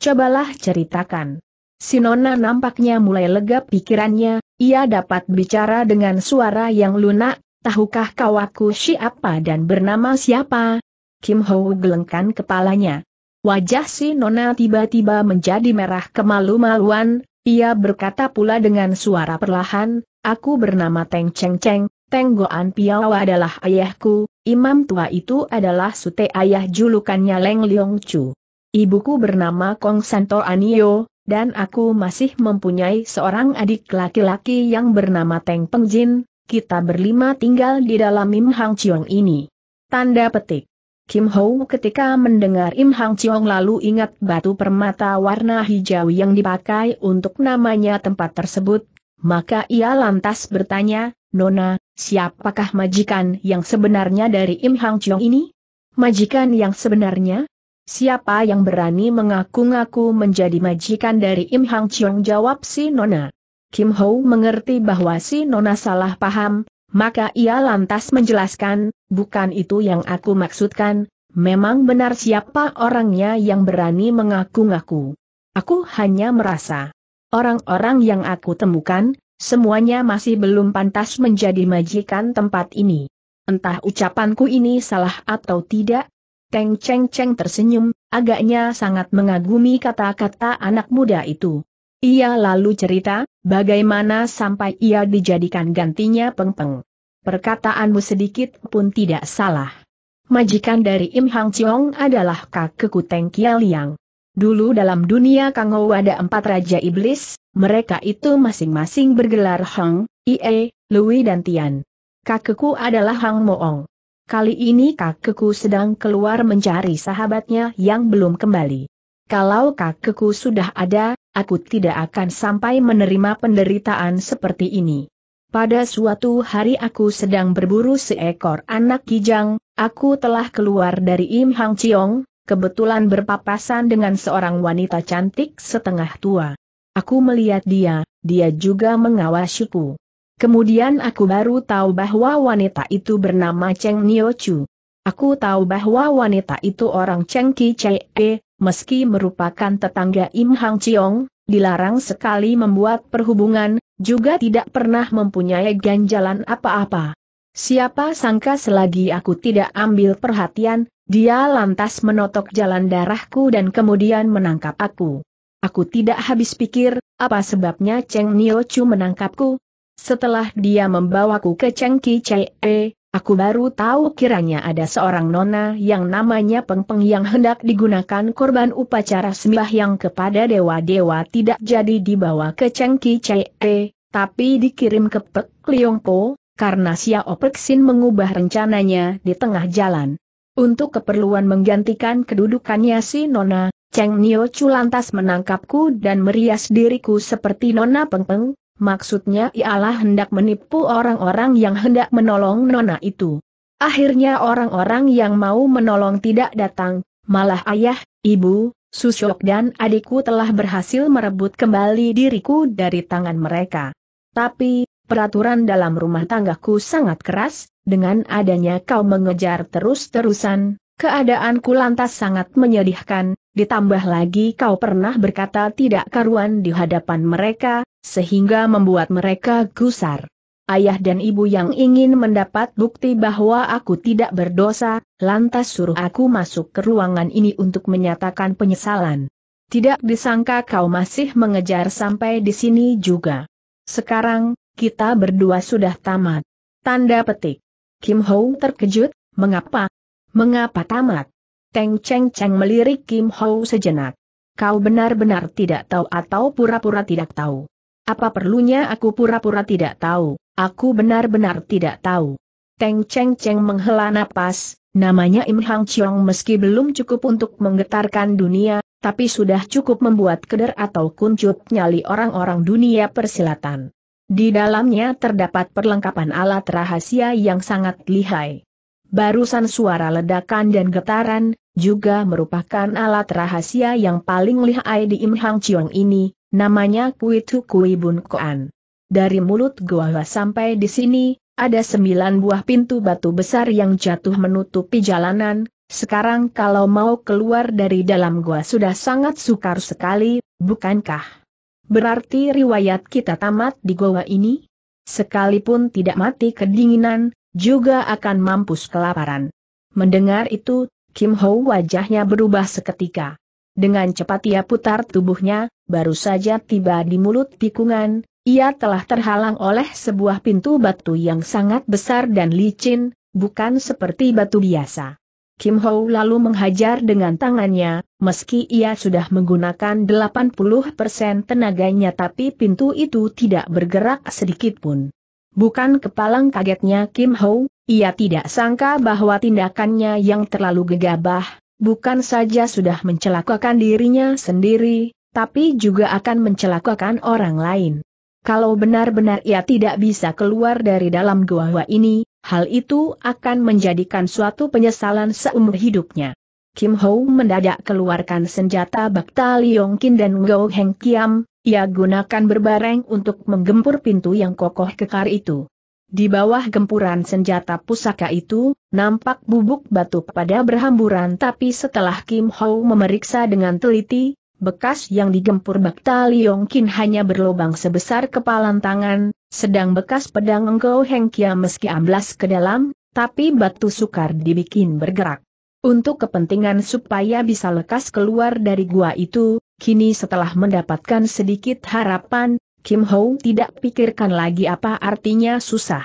Speaker 1: Cobalah ceritakan. Si Nona nampaknya mulai lega pikirannya, ia dapat bicara dengan suara yang lunak, tahukah kau aku siapa dan bernama siapa? Kim Ho gelengkan kepalanya. Wajah si Nona tiba-tiba menjadi merah kemalu-maluan, ia berkata pula dengan suara perlahan, aku bernama Teng Cheng Cheng, Teng Goan Piao adalah ayahku, imam tua itu adalah sute ayah julukannya Leng Leong Chu. Ibuku bernama Kong Santo Anio, dan aku masih mempunyai seorang adik laki-laki yang bernama Teng Pengjin, kita berlima tinggal di dalam Im Hang Chiong ini. Tanda petik. Kim Ho ketika mendengar Im Hang Chiong lalu ingat batu permata warna hijau yang dipakai untuk namanya tempat tersebut, maka ia lantas bertanya, Nona, siapakah majikan yang sebenarnya dari Im Hang Chiong ini? Majikan yang sebenarnya? siapa yang berani mengaku-ngaku menjadi majikan dari Im Hang Chiong jawab si Nona. Kim Ho mengerti bahwa si Nona salah paham, maka ia lantas menjelaskan, bukan itu yang aku maksudkan, memang benar siapa orangnya yang berani mengaku-ngaku. Aku hanya merasa, orang-orang yang aku temukan, semuanya masih belum pantas menjadi majikan tempat ini. Entah ucapanku ini salah atau tidak, Teng Cheng Cheng tersenyum, agaknya sangat mengagumi kata-kata anak muda itu. Ia lalu cerita, bagaimana sampai ia dijadikan gantinya Peng Peng. Perkataanmu sedikit pun tidak salah. Majikan dari Im Hang Chiong adalah kakeku Teng Kia Liang. Dulu dalam dunia Ou ada empat raja iblis, mereka itu masing-masing bergelar Hang, Ie, Lui dan Tian. Kakeku adalah Hang Moong. Kali ini kakekku sedang keluar mencari sahabatnya yang belum kembali. Kalau kakekku sudah ada, aku tidak akan sampai menerima penderitaan seperti ini. Pada suatu hari aku sedang berburu seekor anak kijang, aku telah keluar dari Im Hang Chiong, kebetulan berpapasan dengan seorang wanita cantik setengah tua. Aku melihat dia, dia juga mengawasiku. Kemudian aku baru tahu bahwa wanita itu bernama Cheng Nio Chu. Aku tahu bahwa wanita itu orang Cheng Ki Chee, eh, meski merupakan tetangga Im Hang Chiong, dilarang sekali membuat perhubungan, juga tidak pernah mempunyai ganjalan apa-apa. Siapa sangka selagi aku tidak ambil perhatian, dia lantas menotok jalan darahku dan kemudian menangkap aku. Aku tidak habis pikir, apa sebabnya Cheng Nio Chu menangkapku, setelah dia membawaku ke Cengki Cee, eh, aku baru tahu kiranya ada seorang nona yang namanya Peng Peng yang hendak digunakan korban upacara sembah yang kepada dewa-dewa tidak jadi dibawa ke Cengki Cee, eh, tapi dikirim ke Pek Liongpo, karena Xiao Perksin mengubah rencananya di tengah jalan. Untuk keperluan menggantikan kedudukannya si Nona, Cheng Nio Chu lantas menangkapku dan merias diriku seperti Nona Pengpeng, Maksudnya ialah hendak menipu orang-orang yang hendak menolong nona itu. Akhirnya orang-orang yang mau menolong tidak datang, malah ayah, ibu, susuk dan adikku telah berhasil merebut kembali diriku dari tangan mereka. Tapi, peraturan dalam rumah tanggaku sangat keras, dengan adanya kau mengejar terus-terusan, keadaanku lantas sangat menyedihkan, ditambah lagi kau pernah berkata tidak karuan di hadapan mereka, sehingga membuat mereka gusar. Ayah dan ibu yang ingin mendapat bukti bahwa aku tidak berdosa, lantas suruh aku masuk ke ruangan ini untuk menyatakan penyesalan. Tidak disangka kau masih mengejar sampai di sini juga. Sekarang, kita berdua sudah tamat. Tanda petik. Kim Ho terkejut, mengapa? Mengapa tamat? Teng Cheng Cheng melirik Kim Ho sejenak. Kau benar-benar tidak tahu atau pura-pura tidak tahu. Apa perlunya aku pura-pura tidak tahu, aku benar-benar tidak tahu. Teng Cheng Cheng menghela napas, namanya Im Hang Chiong meski belum cukup untuk menggetarkan dunia, tapi sudah cukup membuat keder atau kuncup nyali orang-orang dunia persilatan. Di dalamnya terdapat perlengkapan alat rahasia yang sangat lihai. Barusan suara ledakan dan getaran, juga merupakan alat rahasia yang paling lihai di Im Hang Chiong ini, Namanya Kui Tu Kui Bun Koan. Dari mulut gua sampai di sini, ada sembilan buah pintu batu besar yang jatuh menutupi jalanan, sekarang kalau mau keluar dari dalam gua sudah sangat sukar sekali, bukankah? Berarti riwayat kita tamat di gua ini? Sekalipun tidak mati kedinginan, juga akan mampus kelaparan. Mendengar itu, Kim Ho wajahnya berubah seketika. Dengan cepat ia putar tubuhnya, baru saja tiba di mulut tikungan, ia telah terhalang oleh sebuah pintu batu yang sangat besar dan licin, bukan seperti batu biasa. Kim Ho lalu menghajar dengan tangannya, meski ia sudah menggunakan 80% tenaganya tapi pintu itu tidak bergerak sedikit pun. Bukan kepalang kagetnya Kim Ho, ia tidak sangka bahwa tindakannya yang terlalu gegabah, bukan saja sudah mencelakakan dirinya sendiri, tapi juga akan mencelakakan orang lain. Kalau benar-benar ia tidak bisa keluar dari dalam gua ini, hal itu akan menjadikan suatu penyesalan seumur hidupnya. Kim Ho mendadak keluarkan senjata Bakta Kin dan Go Heng Kiam, ia gunakan berbareng untuk menggempur pintu yang kokoh kekar itu. Di bawah gempuran senjata pusaka itu, nampak bubuk batu pada berhamburan tapi setelah Kim Ho memeriksa dengan teliti, bekas yang digempur Bakta Liong Kin hanya berlubang sebesar kepalan tangan, sedang bekas pedang Engkau Heng Kia meski amblas ke dalam, tapi batu sukar dibikin bergerak. Untuk kepentingan supaya bisa lekas keluar dari gua itu, kini setelah mendapatkan sedikit harapan, Kim Ho tidak pikirkan lagi apa artinya susah.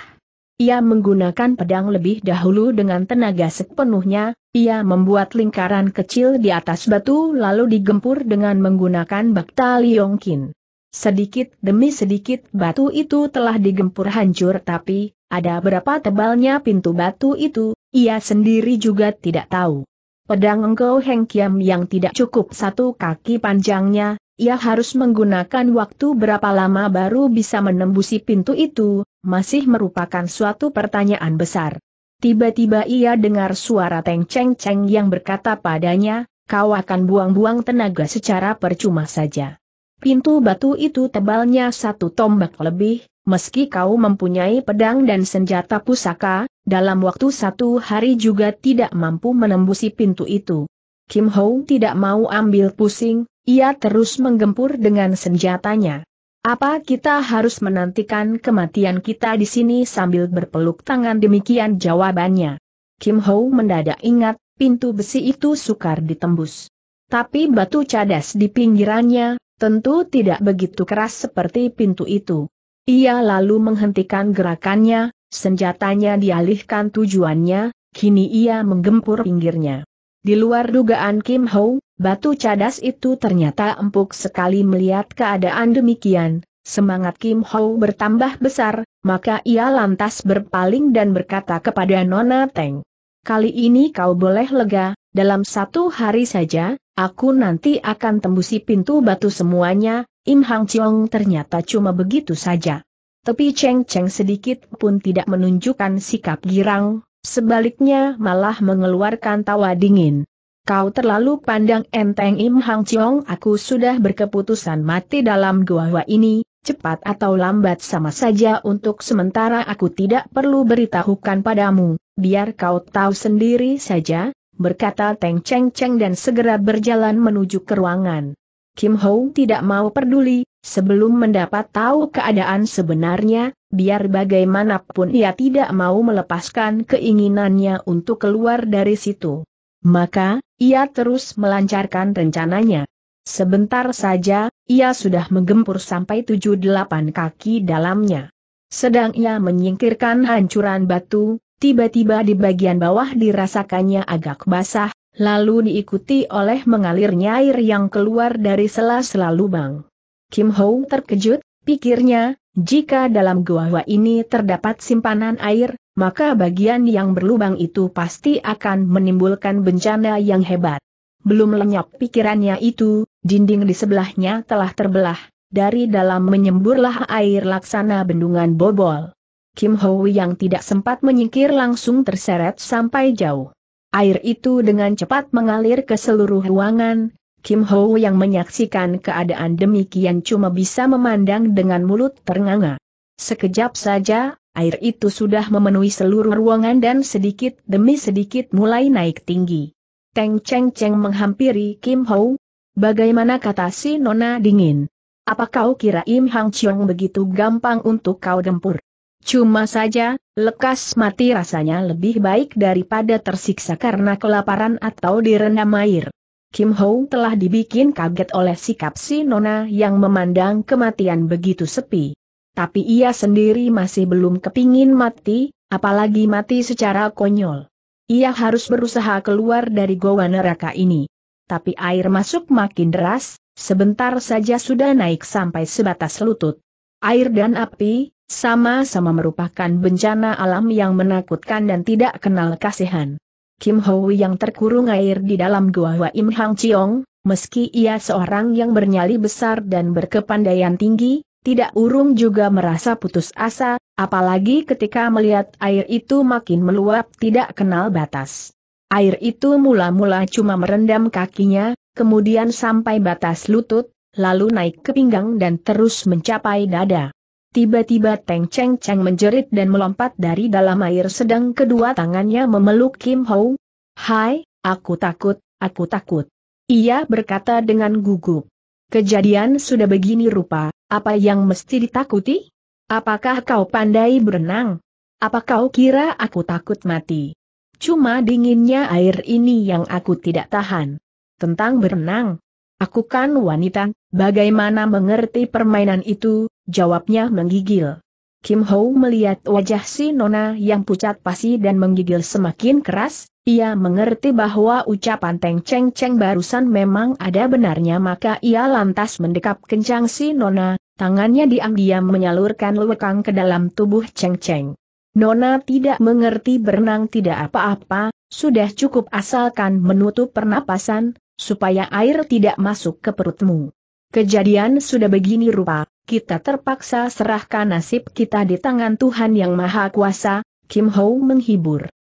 Speaker 1: Ia menggunakan pedang lebih dahulu dengan tenaga sepenuhnya, ia membuat lingkaran kecil di atas batu lalu digempur dengan menggunakan bakta liongkin. Sedikit demi sedikit batu itu telah digempur hancur tapi, ada berapa tebalnya pintu batu itu, ia sendiri juga tidak tahu. Pedang Engkau Heng Kiam yang tidak cukup satu kaki panjangnya, ia harus menggunakan waktu berapa lama baru bisa menembusi pintu itu, masih merupakan suatu pertanyaan besar. Tiba-tiba ia dengar suara Teng Cheng Cheng yang berkata padanya, kau akan buang-buang tenaga secara percuma saja. Pintu batu itu tebalnya satu tombak lebih, meski kau mempunyai pedang dan senjata pusaka, dalam waktu satu hari juga tidak mampu menembusi pintu itu. Kim Ho tidak mau ambil pusing, ia terus menggempur dengan senjatanya. Apa kita harus menantikan kematian kita di sini sambil berpeluk tangan demikian jawabannya. Kim Ho mendadak ingat, pintu besi itu sukar ditembus. Tapi batu cadas di pinggirannya, tentu tidak begitu keras seperti pintu itu. Ia lalu menghentikan gerakannya, senjatanya dialihkan tujuannya, kini ia menggempur pinggirnya. Di luar dugaan Kim Ho, batu cadas itu ternyata empuk sekali melihat keadaan demikian, semangat Kim Ho bertambah besar, maka ia lantas berpaling dan berkata kepada Nona Teng. Kali ini kau boleh lega, dalam satu hari saja, aku nanti akan tembusi pintu batu semuanya, Im Hang Chiong ternyata cuma begitu saja. Tapi Cheng Cheng sedikit pun tidak menunjukkan sikap girang, Sebaliknya malah mengeluarkan tawa dingin. Kau terlalu pandang enteng Im Hang Chiong aku sudah berkeputusan mati dalam gua gua ini, cepat atau lambat sama saja untuk sementara aku tidak perlu beritahukan padamu, biar kau tahu sendiri saja, berkata Teng Cheng Cheng dan segera berjalan menuju ke ruangan. Kim Hong tidak mau peduli, Sebelum mendapat tahu keadaan sebenarnya, biar bagaimanapun ia tidak mau melepaskan keinginannya untuk keluar dari situ. Maka, ia terus melancarkan rencananya. Sebentar saja, ia sudah menggempur sampai tujuh delapan kaki dalamnya. Sedang ia menyingkirkan hancuran batu, tiba-tiba di bagian bawah dirasakannya agak basah, lalu diikuti oleh mengalirnya air yang keluar dari sela-sela lubang. Kim Ho terkejut, pikirnya, jika dalam gua ini terdapat simpanan air, maka bagian yang berlubang itu pasti akan menimbulkan bencana yang hebat. Belum lenyap pikirannya itu, dinding di sebelahnya telah terbelah, dari dalam menyemburlah air laksana bendungan bobol. Kim Ho yang tidak sempat menyingkir langsung terseret sampai jauh. Air itu dengan cepat mengalir ke seluruh ruangan, Kim Ho yang menyaksikan keadaan demikian cuma bisa memandang dengan mulut ternganga. Sekejap saja, air itu sudah memenuhi seluruh ruangan dan sedikit demi sedikit mulai naik tinggi. Teng Cheng Cheng menghampiri Kim Ho. Bagaimana kata si Nona dingin? Apa kau kira Im Hang Chiong begitu gampang untuk kau gempur? Cuma saja, lekas mati rasanya lebih baik daripada tersiksa karena kelaparan atau direndam air. Kim Ho telah dibikin kaget oleh sikap si Nona yang memandang kematian begitu sepi. Tapi ia sendiri masih belum kepingin mati, apalagi mati secara konyol. Ia harus berusaha keluar dari goa neraka ini. Tapi air masuk makin deras, sebentar saja sudah naik sampai sebatas lutut. Air dan api, sama-sama merupakan bencana alam yang menakutkan dan tidak kenal kasihan. Kim Hoi yang terkurung air di dalam gua Hua Im Hang Chiong, meski ia seorang yang bernyali besar dan berkepandaian tinggi, tidak urung juga merasa putus asa, apalagi ketika melihat air itu makin meluap tidak kenal batas. Air itu mula-mula cuma merendam kakinya, kemudian sampai batas lutut, lalu naik ke pinggang dan terus mencapai dada. Tiba-tiba Teng Cheng Cheng menjerit dan melompat dari dalam air sedang kedua tangannya memeluk Kim Ho. Hai, aku takut, aku takut. Ia berkata dengan gugup. Kejadian sudah begini rupa, apa yang mesti ditakuti? Apakah kau pandai berenang? Apa kau kira aku takut mati? Cuma dinginnya air ini yang aku tidak tahan. Tentang berenang, Aku kan wanita, bagaimana mengerti permainan itu, jawabnya menggigil. Kim Ho melihat wajah si Nona yang pucat pasi dan menggigil semakin keras, ia mengerti bahwa ucapan Teng Cheng Cheng barusan memang ada benarnya maka ia lantas mendekap kencang si Nona, tangannya diam-diam menyalurkan lewekang ke dalam tubuh Cheng Cheng. Nona tidak mengerti berenang tidak apa-apa, sudah cukup asalkan menutup pernapasan, supaya air tidak masuk ke perutmu. Kejadian sudah begini rupa, kita terpaksa serahkan nasib kita di tangan Tuhan Yang Maha Kuasa, Kim Ho menghibur.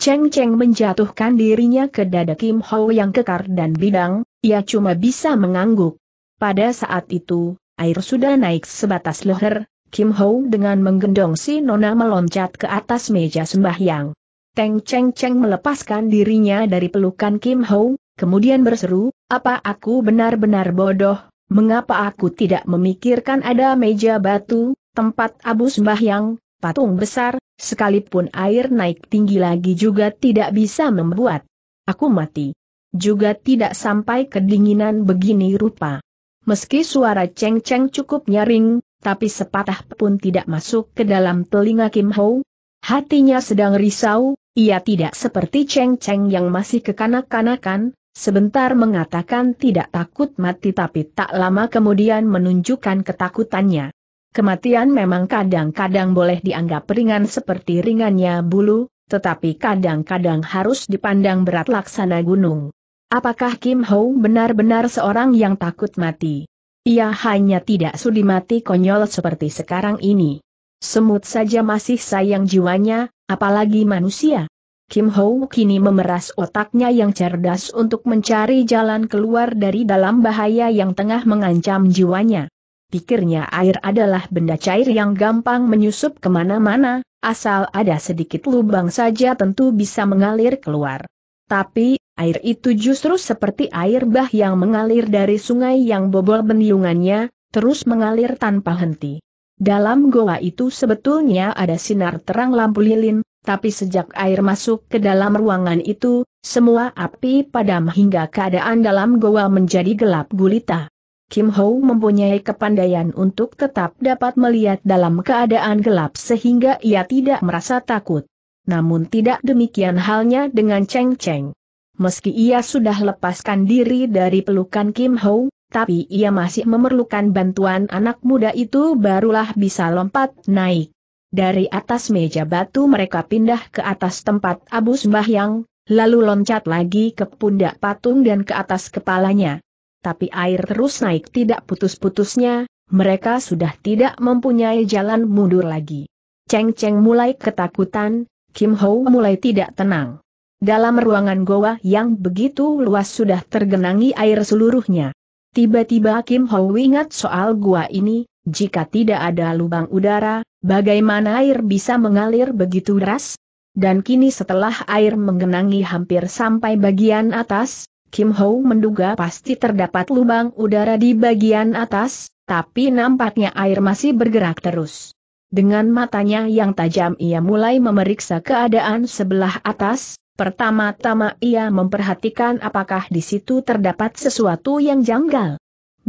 Speaker 1: Cheng Cheng menjatuhkan dirinya ke dada Kim Ho yang kekar dan bidang, ia cuma bisa mengangguk. Pada saat itu, air sudah naik sebatas leher, Kim Ho dengan menggendong si Nona meloncat ke atas meja sembahyang. Teng Cheng Cheng melepaskan dirinya dari pelukan Kim Ho, kemudian berseru, apa aku benar-benar bodoh, mengapa aku tidak memikirkan ada meja batu, tempat abu sembahyang, patung besar, sekalipun air naik tinggi lagi juga tidak bisa membuat aku mati. Juga tidak sampai kedinginan begini rupa. Meski suara ceng-ceng cukup nyaring, tapi sepatah pun tidak masuk ke dalam telinga Kim Ho. Hatinya sedang risau, ia tidak seperti ceng-ceng yang masih kekanak-kanakan, Sebentar mengatakan tidak takut mati tapi tak lama kemudian menunjukkan ketakutannya. Kematian memang kadang-kadang boleh dianggap ringan seperti ringannya bulu, tetapi kadang-kadang harus dipandang berat laksana gunung. Apakah Kim Ho benar-benar seorang yang takut mati? Ia hanya tidak sudi mati konyol seperti sekarang ini. Semut saja masih sayang jiwanya, apalagi manusia. Kim Ho kini memeras otaknya yang cerdas untuk mencari jalan keluar dari dalam bahaya yang tengah mengancam jiwanya. Pikirnya air adalah benda cair yang gampang menyusup kemana-mana, asal ada sedikit lubang saja tentu bisa mengalir keluar. Tapi, air itu justru seperti air bah yang mengalir dari sungai yang bobol bendungannya, terus mengalir tanpa henti. Dalam goa itu sebetulnya ada sinar terang lampu lilin, tapi sejak air masuk ke dalam ruangan itu, semua api padam hingga keadaan dalam goa menjadi gelap gulita. Kim Ho mempunyai kepandaian untuk tetap dapat melihat dalam keadaan gelap sehingga ia tidak merasa takut. Namun tidak demikian halnya dengan Cheng Cheng. Meski ia sudah lepaskan diri dari pelukan Kim Ho, tapi ia masih memerlukan bantuan anak muda itu barulah bisa lompat naik. Dari atas meja batu mereka pindah ke atas tempat Abu Sembahyang, lalu loncat lagi ke pundak patung dan ke atas kepalanya. Tapi air terus naik tidak putus-putusnya, mereka sudah tidak mempunyai jalan mundur lagi. Cheng Cheng mulai ketakutan, Kim Ho mulai tidak tenang. Dalam ruangan goa yang begitu luas sudah tergenangi air seluruhnya. Tiba-tiba Kim Ho ingat soal gua ini, jika tidak ada lubang udara, bagaimana air bisa mengalir begitu deras? Dan kini setelah air menggenangi hampir sampai bagian atas, Kim Ho menduga pasti terdapat lubang udara di bagian atas, tapi nampaknya air masih bergerak terus. Dengan matanya yang tajam ia mulai memeriksa keadaan sebelah atas, pertama-tama ia memperhatikan apakah di situ terdapat sesuatu yang janggal.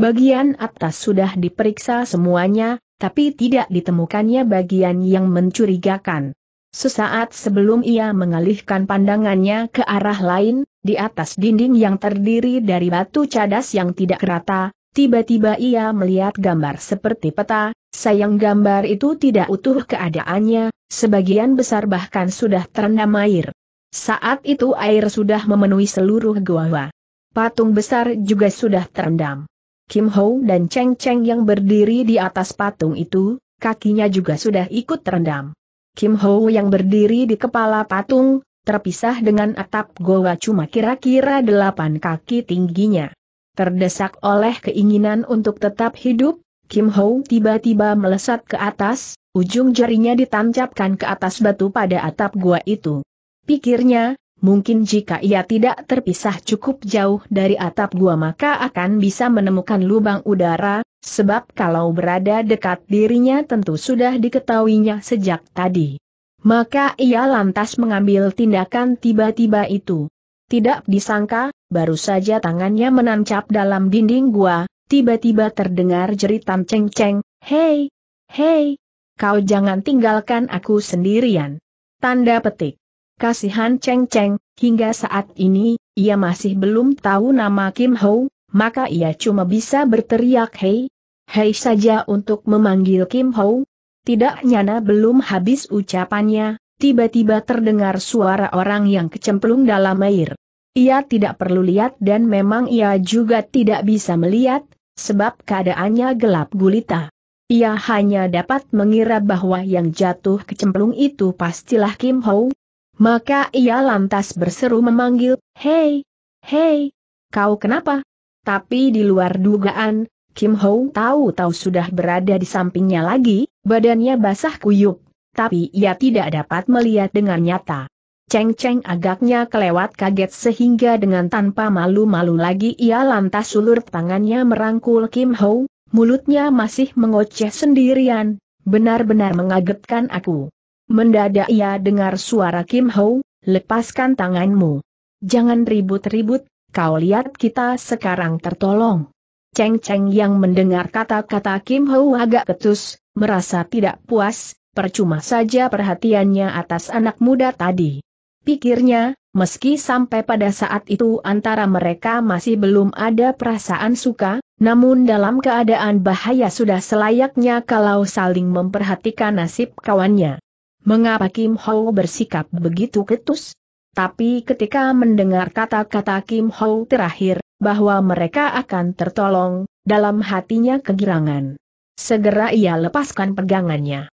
Speaker 1: Bagian atas sudah diperiksa semuanya, tapi tidak ditemukannya bagian yang mencurigakan. Sesaat sebelum ia mengalihkan pandangannya ke arah lain, di atas dinding yang terdiri dari batu cadas yang tidak rata, tiba-tiba ia melihat gambar seperti peta, sayang gambar itu tidak utuh keadaannya, sebagian besar bahkan sudah terendam air. Saat itu air sudah memenuhi seluruh gua. Patung besar juga sudah terendam. Kim Ho dan Cheng Cheng yang berdiri di atas patung itu, kakinya juga sudah ikut terendam. Kim Ho yang berdiri di kepala patung, terpisah dengan atap goa cuma kira-kira delapan kaki tingginya. Terdesak oleh keinginan untuk tetap hidup, Kim Ho tiba-tiba melesat ke atas, ujung jarinya ditancapkan ke atas batu pada atap gua itu. Pikirnya, Mungkin jika ia tidak terpisah cukup jauh dari atap gua maka akan bisa menemukan lubang udara, sebab kalau berada dekat dirinya tentu sudah diketahuinya sejak tadi. Maka ia lantas mengambil tindakan tiba-tiba itu. Tidak disangka, baru saja tangannya menancap dalam dinding gua, tiba-tiba terdengar jeritan ceng-ceng, Hei! Hei! Kau jangan tinggalkan aku sendirian. Tanda petik. Kasihan Cheng Cheng, hingga saat ini, ia masih belum tahu nama Kim Ho, maka ia cuma bisa berteriak hei, hei saja untuk memanggil Kim Ho. Tidak nyana belum habis ucapannya, tiba-tiba terdengar suara orang yang kecemplung dalam air. Ia tidak perlu lihat dan memang ia juga tidak bisa melihat, sebab keadaannya gelap gulita. Ia hanya dapat mengira bahwa yang jatuh kecemplung itu pastilah Kim Ho, maka ia lantas berseru memanggil, Hei, hei, kau kenapa? Tapi di luar dugaan, Kim Ho tahu-tahu sudah berada di sampingnya lagi, badannya basah kuyup, tapi ia tidak dapat melihat dengan nyata. Cheng Cheng agaknya kelewat kaget sehingga dengan tanpa malu-malu lagi ia lantas sulur tangannya merangkul Kim Ho, mulutnya masih mengoceh sendirian, benar-benar mengagetkan aku. Mendadak ia dengar suara Kim Ho, lepaskan tanganmu. Jangan ribut-ribut, kau lihat kita sekarang tertolong. Cheng Cheng yang mendengar kata-kata Kim Ho agak ketus, merasa tidak puas, percuma saja perhatiannya atas anak muda tadi. Pikirnya, meski sampai pada saat itu antara mereka masih belum ada perasaan suka, namun dalam keadaan bahaya sudah selayaknya kalau saling memperhatikan nasib kawannya. Mengapa Kim Ho bersikap begitu ketus? Tapi ketika mendengar kata-kata Kim Ho terakhir, bahwa mereka akan tertolong, dalam hatinya kegirangan. Segera ia lepaskan pegangannya.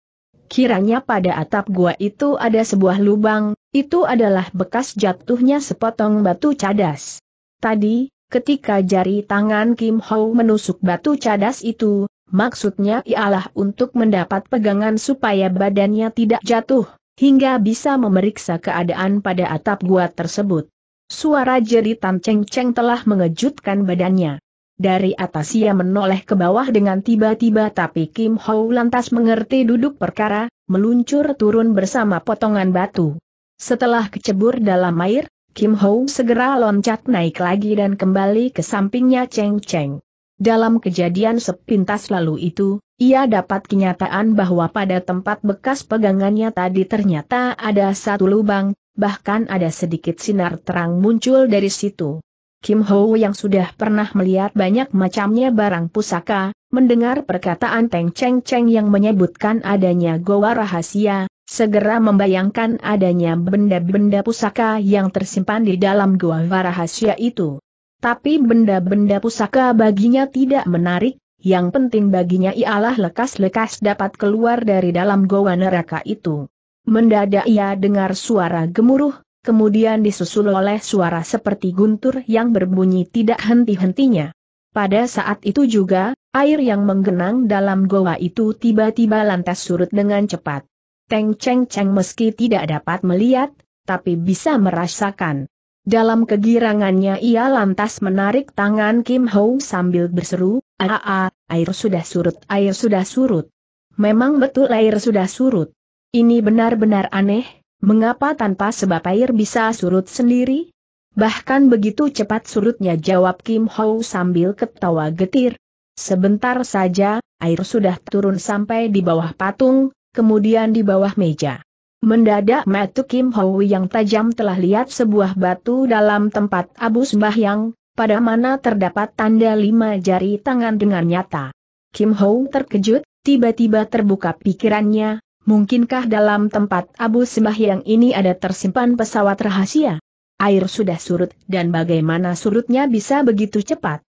Speaker 1: Kiranya pada atap gua itu ada sebuah lubang, itu adalah bekas jatuhnya sepotong batu cadas. Tadi, ketika jari tangan Kim Ho menusuk batu cadas itu, Maksudnya ialah untuk mendapat pegangan supaya badannya tidak jatuh, hingga bisa memeriksa keadaan pada atap gua tersebut. Suara jeritan ceng-ceng telah mengejutkan badannya. Dari atas ia menoleh ke bawah dengan tiba-tiba tapi Kim Ho lantas mengerti duduk perkara, meluncur turun bersama potongan batu. Setelah kecebur dalam air, Kim Ho segera loncat naik lagi dan kembali ke sampingnya Cheng Cheng. Dalam kejadian sepintas lalu itu, ia dapat kenyataan bahwa pada tempat bekas pegangannya tadi ternyata ada satu lubang, bahkan ada sedikit sinar terang muncul dari situ. Kim Ho yang sudah pernah melihat banyak macamnya barang pusaka, mendengar perkataan Teng Cheng Cheng yang menyebutkan adanya goa rahasia, segera membayangkan adanya benda-benda pusaka yang tersimpan di dalam goa rahasia itu. Tapi benda-benda pusaka baginya tidak menarik, yang penting baginya ialah lekas-lekas dapat keluar dari dalam goa neraka itu. Mendadak ia dengar suara gemuruh, kemudian disusul oleh suara seperti guntur yang berbunyi tidak henti-hentinya. Pada saat itu juga, air yang menggenang dalam goa itu tiba-tiba lantas surut dengan cepat. Teng Cheng Cheng meski tidak dapat melihat, tapi bisa merasakan. Dalam kegirangannya ia lantas menarik tangan Kim Ho sambil berseru, Aa, ah, ah, ah, air sudah surut, air sudah surut. Memang betul air sudah surut. Ini benar-benar aneh, mengapa tanpa sebab air bisa surut sendiri? Bahkan begitu cepat surutnya jawab Kim Ho sambil ketawa getir. Sebentar saja, air sudah turun sampai di bawah patung, kemudian di bawah meja. Mendadak Matu Kim Ho yang tajam telah lihat sebuah batu dalam tempat abu sembahyang, pada mana terdapat tanda lima jari tangan dengan nyata. Kim Ho terkejut, tiba-tiba terbuka pikirannya, mungkinkah dalam tempat abu sembahyang ini ada tersimpan pesawat rahasia? Air sudah surut dan bagaimana surutnya bisa begitu cepat?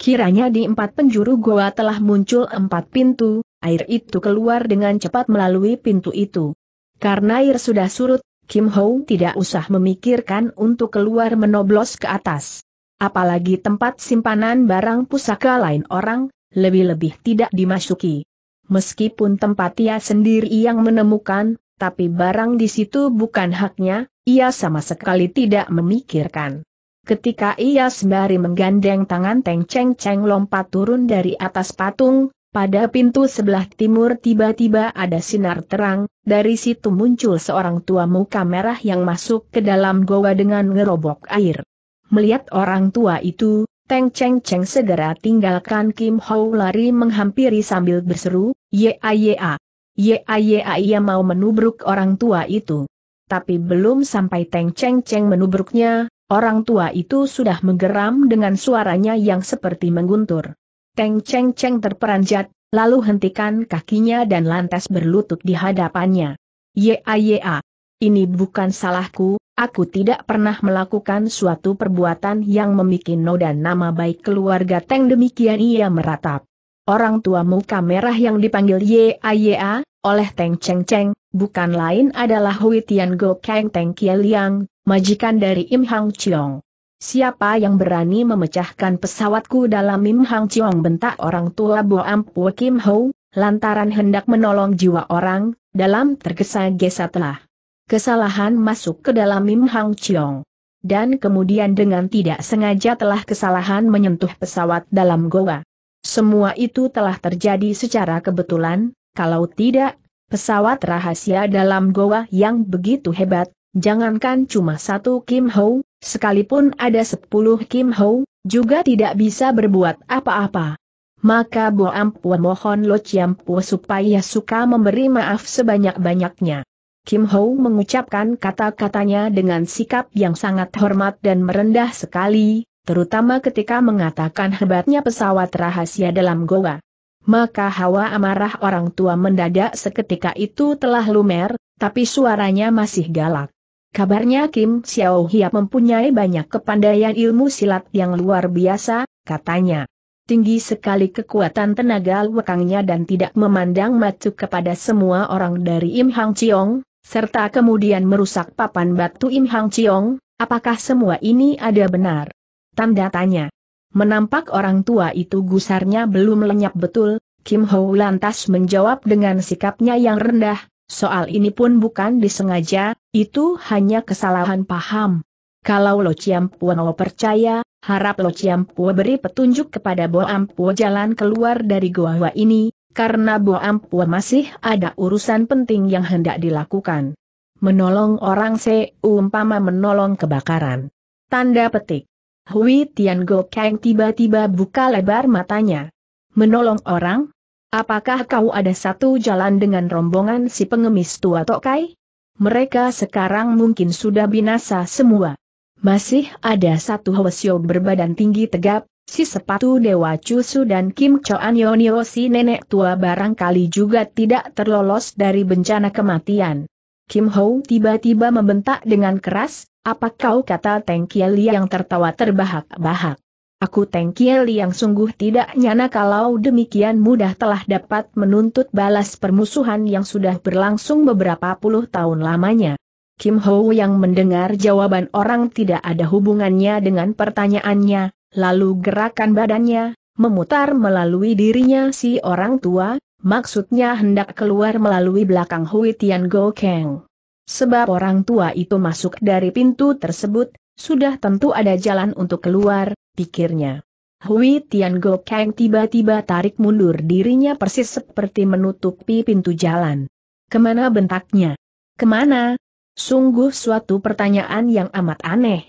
Speaker 1: Kiranya di empat penjuru goa telah muncul empat pintu, air itu keluar dengan cepat melalui pintu itu. Karena air sudah surut, Kim Ho tidak usah memikirkan untuk keluar menoblos ke atas. Apalagi tempat simpanan barang pusaka lain orang, lebih-lebih tidak dimasuki. Meskipun tempat ia sendiri yang menemukan, tapi barang di situ bukan haknya, ia sama sekali tidak memikirkan. Ketika ia sembari menggandeng tangan Teng Cheng Cheng lompat turun dari atas patung, pada pintu sebelah timur tiba-tiba ada sinar terang, dari situ muncul seorang tua muka merah yang masuk ke dalam goa dengan ngerobok air. Melihat orang tua itu, Teng Cheng Cheng segera tinggalkan Kim Hou lari menghampiri sambil berseru, aye a! ia mau menubruk orang tua itu. Tapi belum sampai Teng Cheng Cheng menubruknya, orang tua itu sudah menggeram dengan suaranya yang seperti mengguntur. Teng Cheng Cheng terperanjat, lalu hentikan kakinya dan lantas berlutut di hadapannya. Ya ya, ini bukan salahku, aku tidak pernah melakukan suatu perbuatan yang memikin noda nama baik keluarga Teng demikian ia meratap. Orang tua muka merah yang dipanggil Ya ya, oleh Teng Cheng Cheng, bukan lain adalah Hui Tian Go Kang Teng Kieliang, majikan dari Im Hang Chiong. Siapa yang berani memecahkan pesawatku dalam Mim Hang Chiong bentak orang tua Bo Ampu Kim Ho, lantaran hendak menolong jiwa orang, dalam tergesa-gesa telah. Kesalahan masuk ke dalam Mim Hang Chiong. Dan kemudian dengan tidak sengaja telah kesalahan menyentuh pesawat dalam goa. Semua itu telah terjadi secara kebetulan, kalau tidak, pesawat rahasia dalam goa yang begitu hebat, Jangankan cuma satu Kim Ho, sekalipun ada sepuluh Kim Ho, juga tidak bisa berbuat apa-apa. Maka Bo Ampua mohon Lo Chiampua supaya suka memberi maaf sebanyak-banyaknya. Kim Ho mengucapkan kata-katanya dengan sikap yang sangat hormat dan merendah sekali, terutama ketika mengatakan hebatnya pesawat rahasia dalam goa. Maka hawa amarah orang tua mendadak seketika itu telah lumer, tapi suaranya masih galak. Kabarnya Kim Xiao Hiap mempunyai banyak kepandaian ilmu silat yang luar biasa, katanya. Tinggi sekali kekuatan tenaga lekangnya dan tidak memandang matu kepada semua orang dari Im Hang Chiong, serta kemudian merusak papan batu Im Hang Chiong, apakah semua ini ada benar? Tanda tanya. Menampak orang tua itu gusarnya belum lenyap betul, Kim Ho lantas menjawab dengan sikapnya yang rendah, soal ini pun bukan disengaja, itu hanya kesalahan paham. Kalau Lo Ciampuo percaya, harap Lo Ciampuo beri petunjuk kepada Bo Ampuo jalan keluar dari goa ini, karena Bo Ampuo masih ada urusan penting yang hendak dilakukan. Menolong orang se umpama menolong kebakaran. Tanda petik. Hui Tian Go Kang tiba-tiba buka lebar matanya. Menolong orang? Apakah kau ada satu jalan dengan rombongan si pengemis tua Tokai? Mereka sekarang mungkin sudah binasa semua. Masih ada satu Hwasyo berbadan tinggi tegap, si sepatu Dewa Cusu dan Kim Choan Yonio si nenek tua barangkali juga tidak terlolos dari bencana kematian. Kim Ho tiba-tiba membentak dengan keras, apa kau kata Teng Kiel yang tertawa terbahak-bahak. Aku Teng Kiel yang sungguh tidak nyana kalau demikian mudah telah dapat menuntut balas permusuhan yang sudah berlangsung beberapa puluh tahun lamanya. Kim Ho yang mendengar jawaban orang tidak ada hubungannya dengan pertanyaannya, lalu gerakan badannya, memutar melalui dirinya si orang tua, maksudnya hendak keluar melalui belakang Hui Tian Go Kang. Sebab orang tua itu masuk dari pintu tersebut, sudah tentu ada jalan untuk keluar, pikirnya. Hui Tian Go Kang tiba-tiba tarik mundur dirinya persis seperti menutupi pintu jalan. Kemana bentaknya? Kemana? Sungguh suatu pertanyaan yang amat aneh.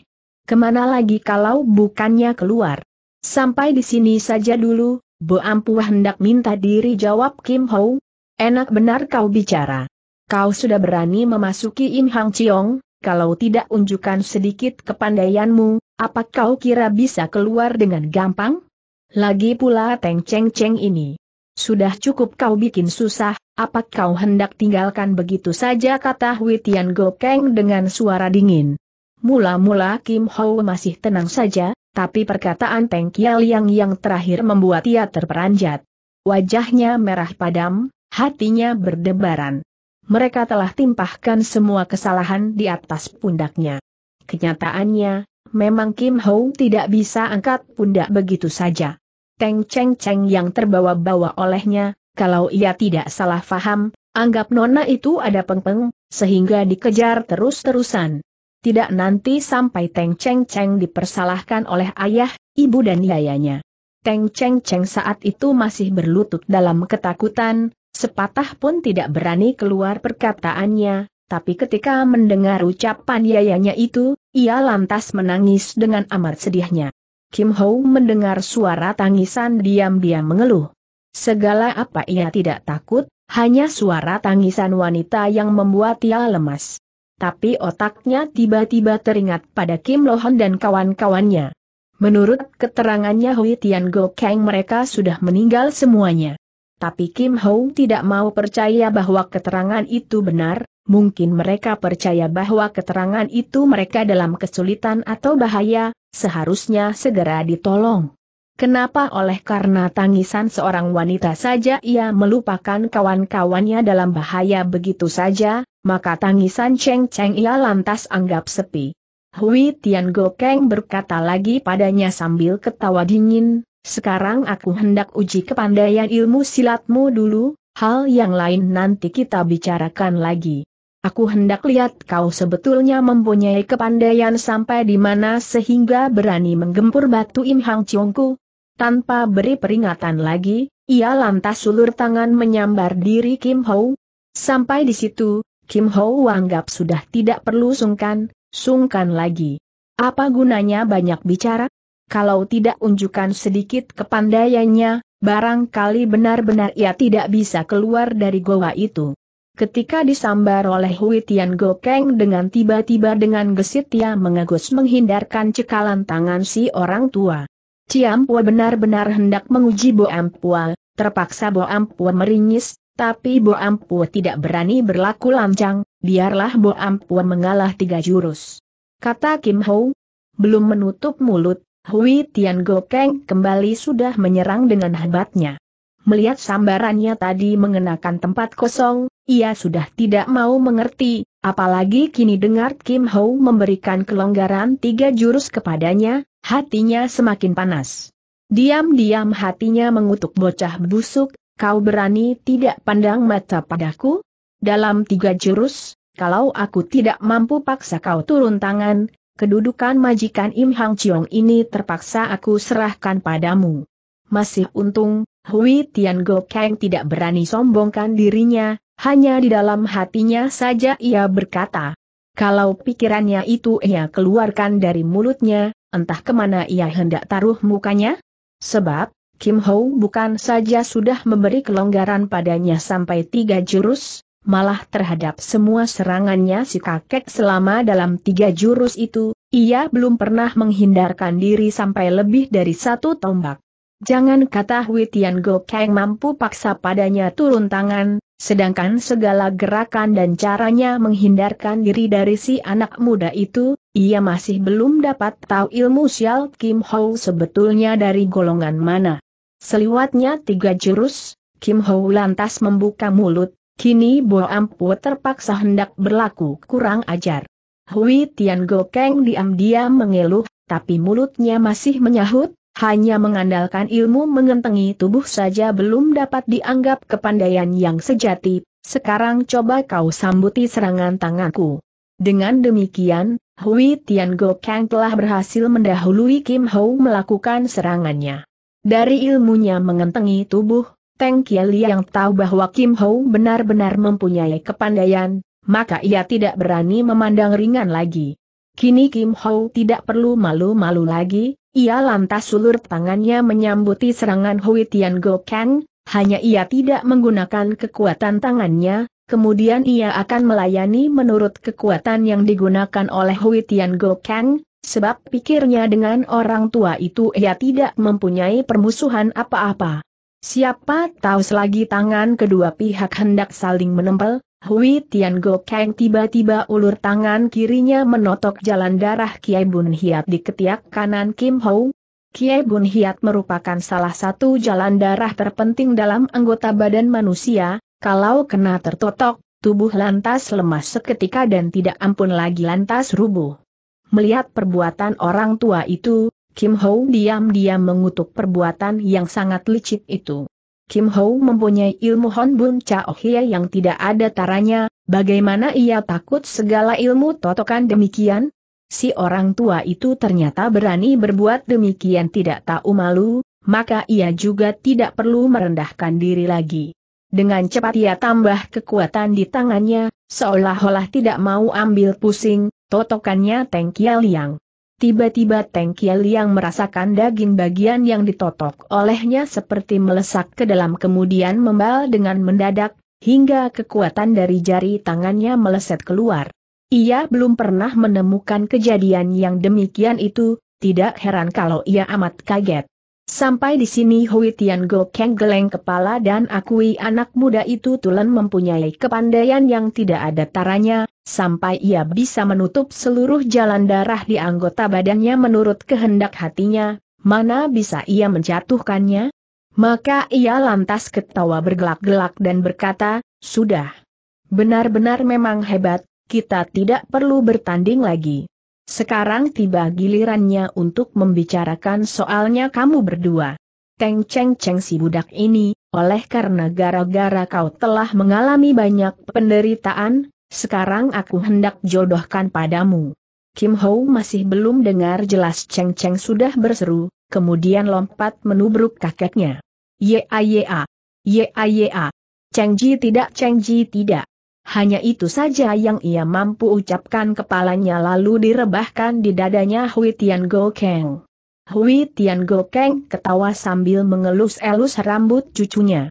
Speaker 1: Kemana lagi kalau bukannya keluar? Sampai di sini saja dulu, Bo Ampu hendak minta diri jawab Kim Ho. Enak benar kau bicara. Kau sudah berani memasuki Im Hang Chiong, kalau tidak unjukkan sedikit kepandaianmu, apa kau kira bisa keluar dengan gampang? Lagi pula Teng Cheng Cheng ini. Sudah cukup kau bikin susah, apa kau hendak tinggalkan begitu saja kata Hui Tian Gokeng dengan suara dingin. Mula-mula Kim Ho masih tenang saja, tapi perkataan Teng Kiel Yang yang terakhir membuat ia terperanjat. Wajahnya merah padam, hatinya berdebaran. Mereka telah timpahkan semua kesalahan di atas pundaknya. Kenyataannya, Memang Kim Ho tidak bisa angkat pundak begitu saja. Teng Cheng Cheng yang terbawa-bawa olehnya, kalau ia tidak salah faham, anggap nona itu ada pengpeng, sehingga dikejar terus-terusan. Tidak nanti sampai Teng Cheng Cheng dipersalahkan oleh ayah, ibu dan yayanya. Teng Cheng Cheng saat itu masih berlutut dalam ketakutan, sepatah pun tidak berani keluar perkataannya, tapi ketika mendengar ucapan yayanya itu, ia lantas menangis dengan amat sedihnya. Kim Ho mendengar suara tangisan diam-diam mengeluh. Segala apa ia tidak takut, hanya suara tangisan wanita yang membuat ia lemas. Tapi otaknya tiba-tiba teringat pada Kim Lohan dan kawan-kawannya. Menurut keterangannya Hui Tian Go Kang mereka sudah meninggal semuanya. Tapi Kim Ho tidak mau percaya bahwa keterangan itu benar, Mungkin mereka percaya bahwa keterangan itu mereka dalam kesulitan atau bahaya, seharusnya segera ditolong. Kenapa oleh karena tangisan seorang wanita saja ia melupakan kawan-kawannya dalam bahaya begitu saja, maka tangisan Cheng Cheng ia lantas anggap sepi. Hui Tian Gokeng berkata lagi padanya sambil ketawa dingin, sekarang aku hendak uji kepandaian ilmu silatmu dulu, hal yang lain nanti kita bicarakan lagi. Aku hendak lihat kau sebetulnya mempunyai kepandaian sampai di mana sehingga berani menggempur batu Im Hang Chiongku. Tanpa beri peringatan lagi, ia lantas sulur tangan menyambar diri Kim Ho. Sampai di situ, Kim Ho anggap sudah tidak perlu sungkan, sungkan lagi. Apa gunanya banyak bicara? Kalau tidak unjukkan sedikit kepandaiannya, barangkali benar-benar ia tidak bisa keluar dari goa itu. Ketika disambar oleh Hui Tian Gokeng dengan tiba-tiba dengan gesit ia mengagus menghindarkan cekalan tangan si orang tua. Ciampua benar-benar hendak menguji Bo Ampua, terpaksa Bo Ampua meringis, tapi Bo Ampua tidak berani berlaku lancang, biarlah Bo Ampua mengalah tiga jurus. Kata Kim Ho, belum menutup mulut, Hui Tian Gokeng kembali sudah menyerang dengan hebatnya. Melihat sambarannya tadi mengenakan tempat kosong, ia sudah tidak mau mengerti, apalagi kini dengar Kim Ho memberikan kelonggaran tiga jurus kepadanya, hatinya semakin panas. Diam-diam hatinya mengutuk bocah busuk, kau berani tidak pandang mata padaku? Dalam tiga jurus, kalau aku tidak mampu paksa kau turun tangan, kedudukan majikan Im Hang Chiong ini terpaksa aku serahkan padamu masih untung, Hui Tian Gokeng tidak berani sombongkan dirinya, hanya di dalam hatinya saja ia berkata. Kalau pikirannya itu ia keluarkan dari mulutnya, entah kemana ia hendak taruh mukanya? Sebab, Kim Ho bukan saja sudah memberi kelonggaran padanya sampai tiga jurus, malah terhadap semua serangannya si kakek selama dalam tiga jurus itu, ia belum pernah menghindarkan diri sampai lebih dari satu tombak. Jangan kata Hui Tian Go mampu paksa padanya turun tangan, sedangkan segala gerakan dan caranya menghindarkan diri dari si anak muda itu, ia masih belum dapat tahu ilmu Xiao Kim Ho sebetulnya dari golongan mana. Seliwatnya tiga jurus, Kim Ho lantas membuka mulut, kini Bo Ampu terpaksa hendak berlaku kurang ajar. Hui Tian Go diam-diam mengeluh, tapi mulutnya masih menyahut, hanya mengandalkan ilmu mengentengi tubuh saja belum dapat dianggap kepandaian yang sejati, sekarang coba kau sambuti serangan tanganku. Dengan demikian, Hui Tian Gokang telah berhasil mendahului Kim Ho melakukan serangannya. Dari ilmunya mengentengi tubuh, Teng Kieli yang tahu bahwa Kim Ho benar-benar mempunyai kepandaian, maka ia tidak berani memandang ringan lagi. Kini Kim Ho tidak perlu malu-malu lagi, ia lantas sulur tangannya menyambuti serangan Hui Tian Go Kang, hanya ia tidak menggunakan kekuatan tangannya, kemudian ia akan melayani menurut kekuatan yang digunakan oleh Hui Tian Go Kang, sebab pikirnya dengan orang tua itu ia tidak mempunyai permusuhan apa-apa. Siapa tahu selagi tangan kedua pihak hendak saling menempel, Hui Tian Go Kang tiba-tiba ulur tangan kirinya menotok jalan darah Kiai Bun Hiat di ketiak kanan Kim Hou. Kiai Bun Hiat merupakan salah satu jalan darah terpenting dalam anggota badan manusia, kalau kena tertotok, tubuh lantas lemas seketika dan tidak ampun lagi lantas rubuh. Melihat perbuatan orang tua itu, Kim Ho diam-diam mengutuk perbuatan yang sangat licik itu. Kim Ho mempunyai ilmu Honbun Chao Hie yang tidak ada taranya, bagaimana ia takut segala ilmu totokan demikian? Si orang tua itu ternyata berani berbuat demikian tidak tahu malu, maka ia juga tidak perlu merendahkan diri lagi. Dengan cepat ia tambah kekuatan di tangannya, seolah-olah tidak mau ambil pusing, totokannya Teng Kialiang. Liang. Tiba-tiba Teng Kiel yang merasakan daging bagian yang ditotok olehnya seperti melesak ke dalam kemudian membal dengan mendadak, hingga kekuatan dari jari tangannya meleset keluar. Ia belum pernah menemukan kejadian yang demikian itu, tidak heran kalau ia amat kaget. Sampai di sini Hui Tian Go Kang geleng kepala dan akui anak muda itu tulen mempunyai kepandaian yang tidak ada taranya, sampai ia bisa menutup seluruh jalan darah di anggota badannya menurut kehendak hatinya, mana bisa ia menjatuhkannya? Maka ia lantas ketawa bergelak-gelak dan berkata, sudah. Benar-benar memang hebat, kita tidak perlu bertanding lagi. Sekarang tiba gilirannya untuk membicarakan soalnya kamu berdua. Teng Cheng Cheng si budak ini, oleh karena gara-gara kau telah mengalami banyak penderitaan, sekarang aku hendak jodohkan padamu. Kim Ho masih belum dengar jelas Cheng Cheng sudah berseru, kemudian lompat menubruk kakeknya. ye ya Cheng Ji tidak Cheng Ji tidak. Hanya itu saja yang ia mampu ucapkan kepalanya lalu direbahkan di dadanya Hui Tian Go Kang. Hui Tian Go Kang ketawa sambil mengelus-elus rambut cucunya.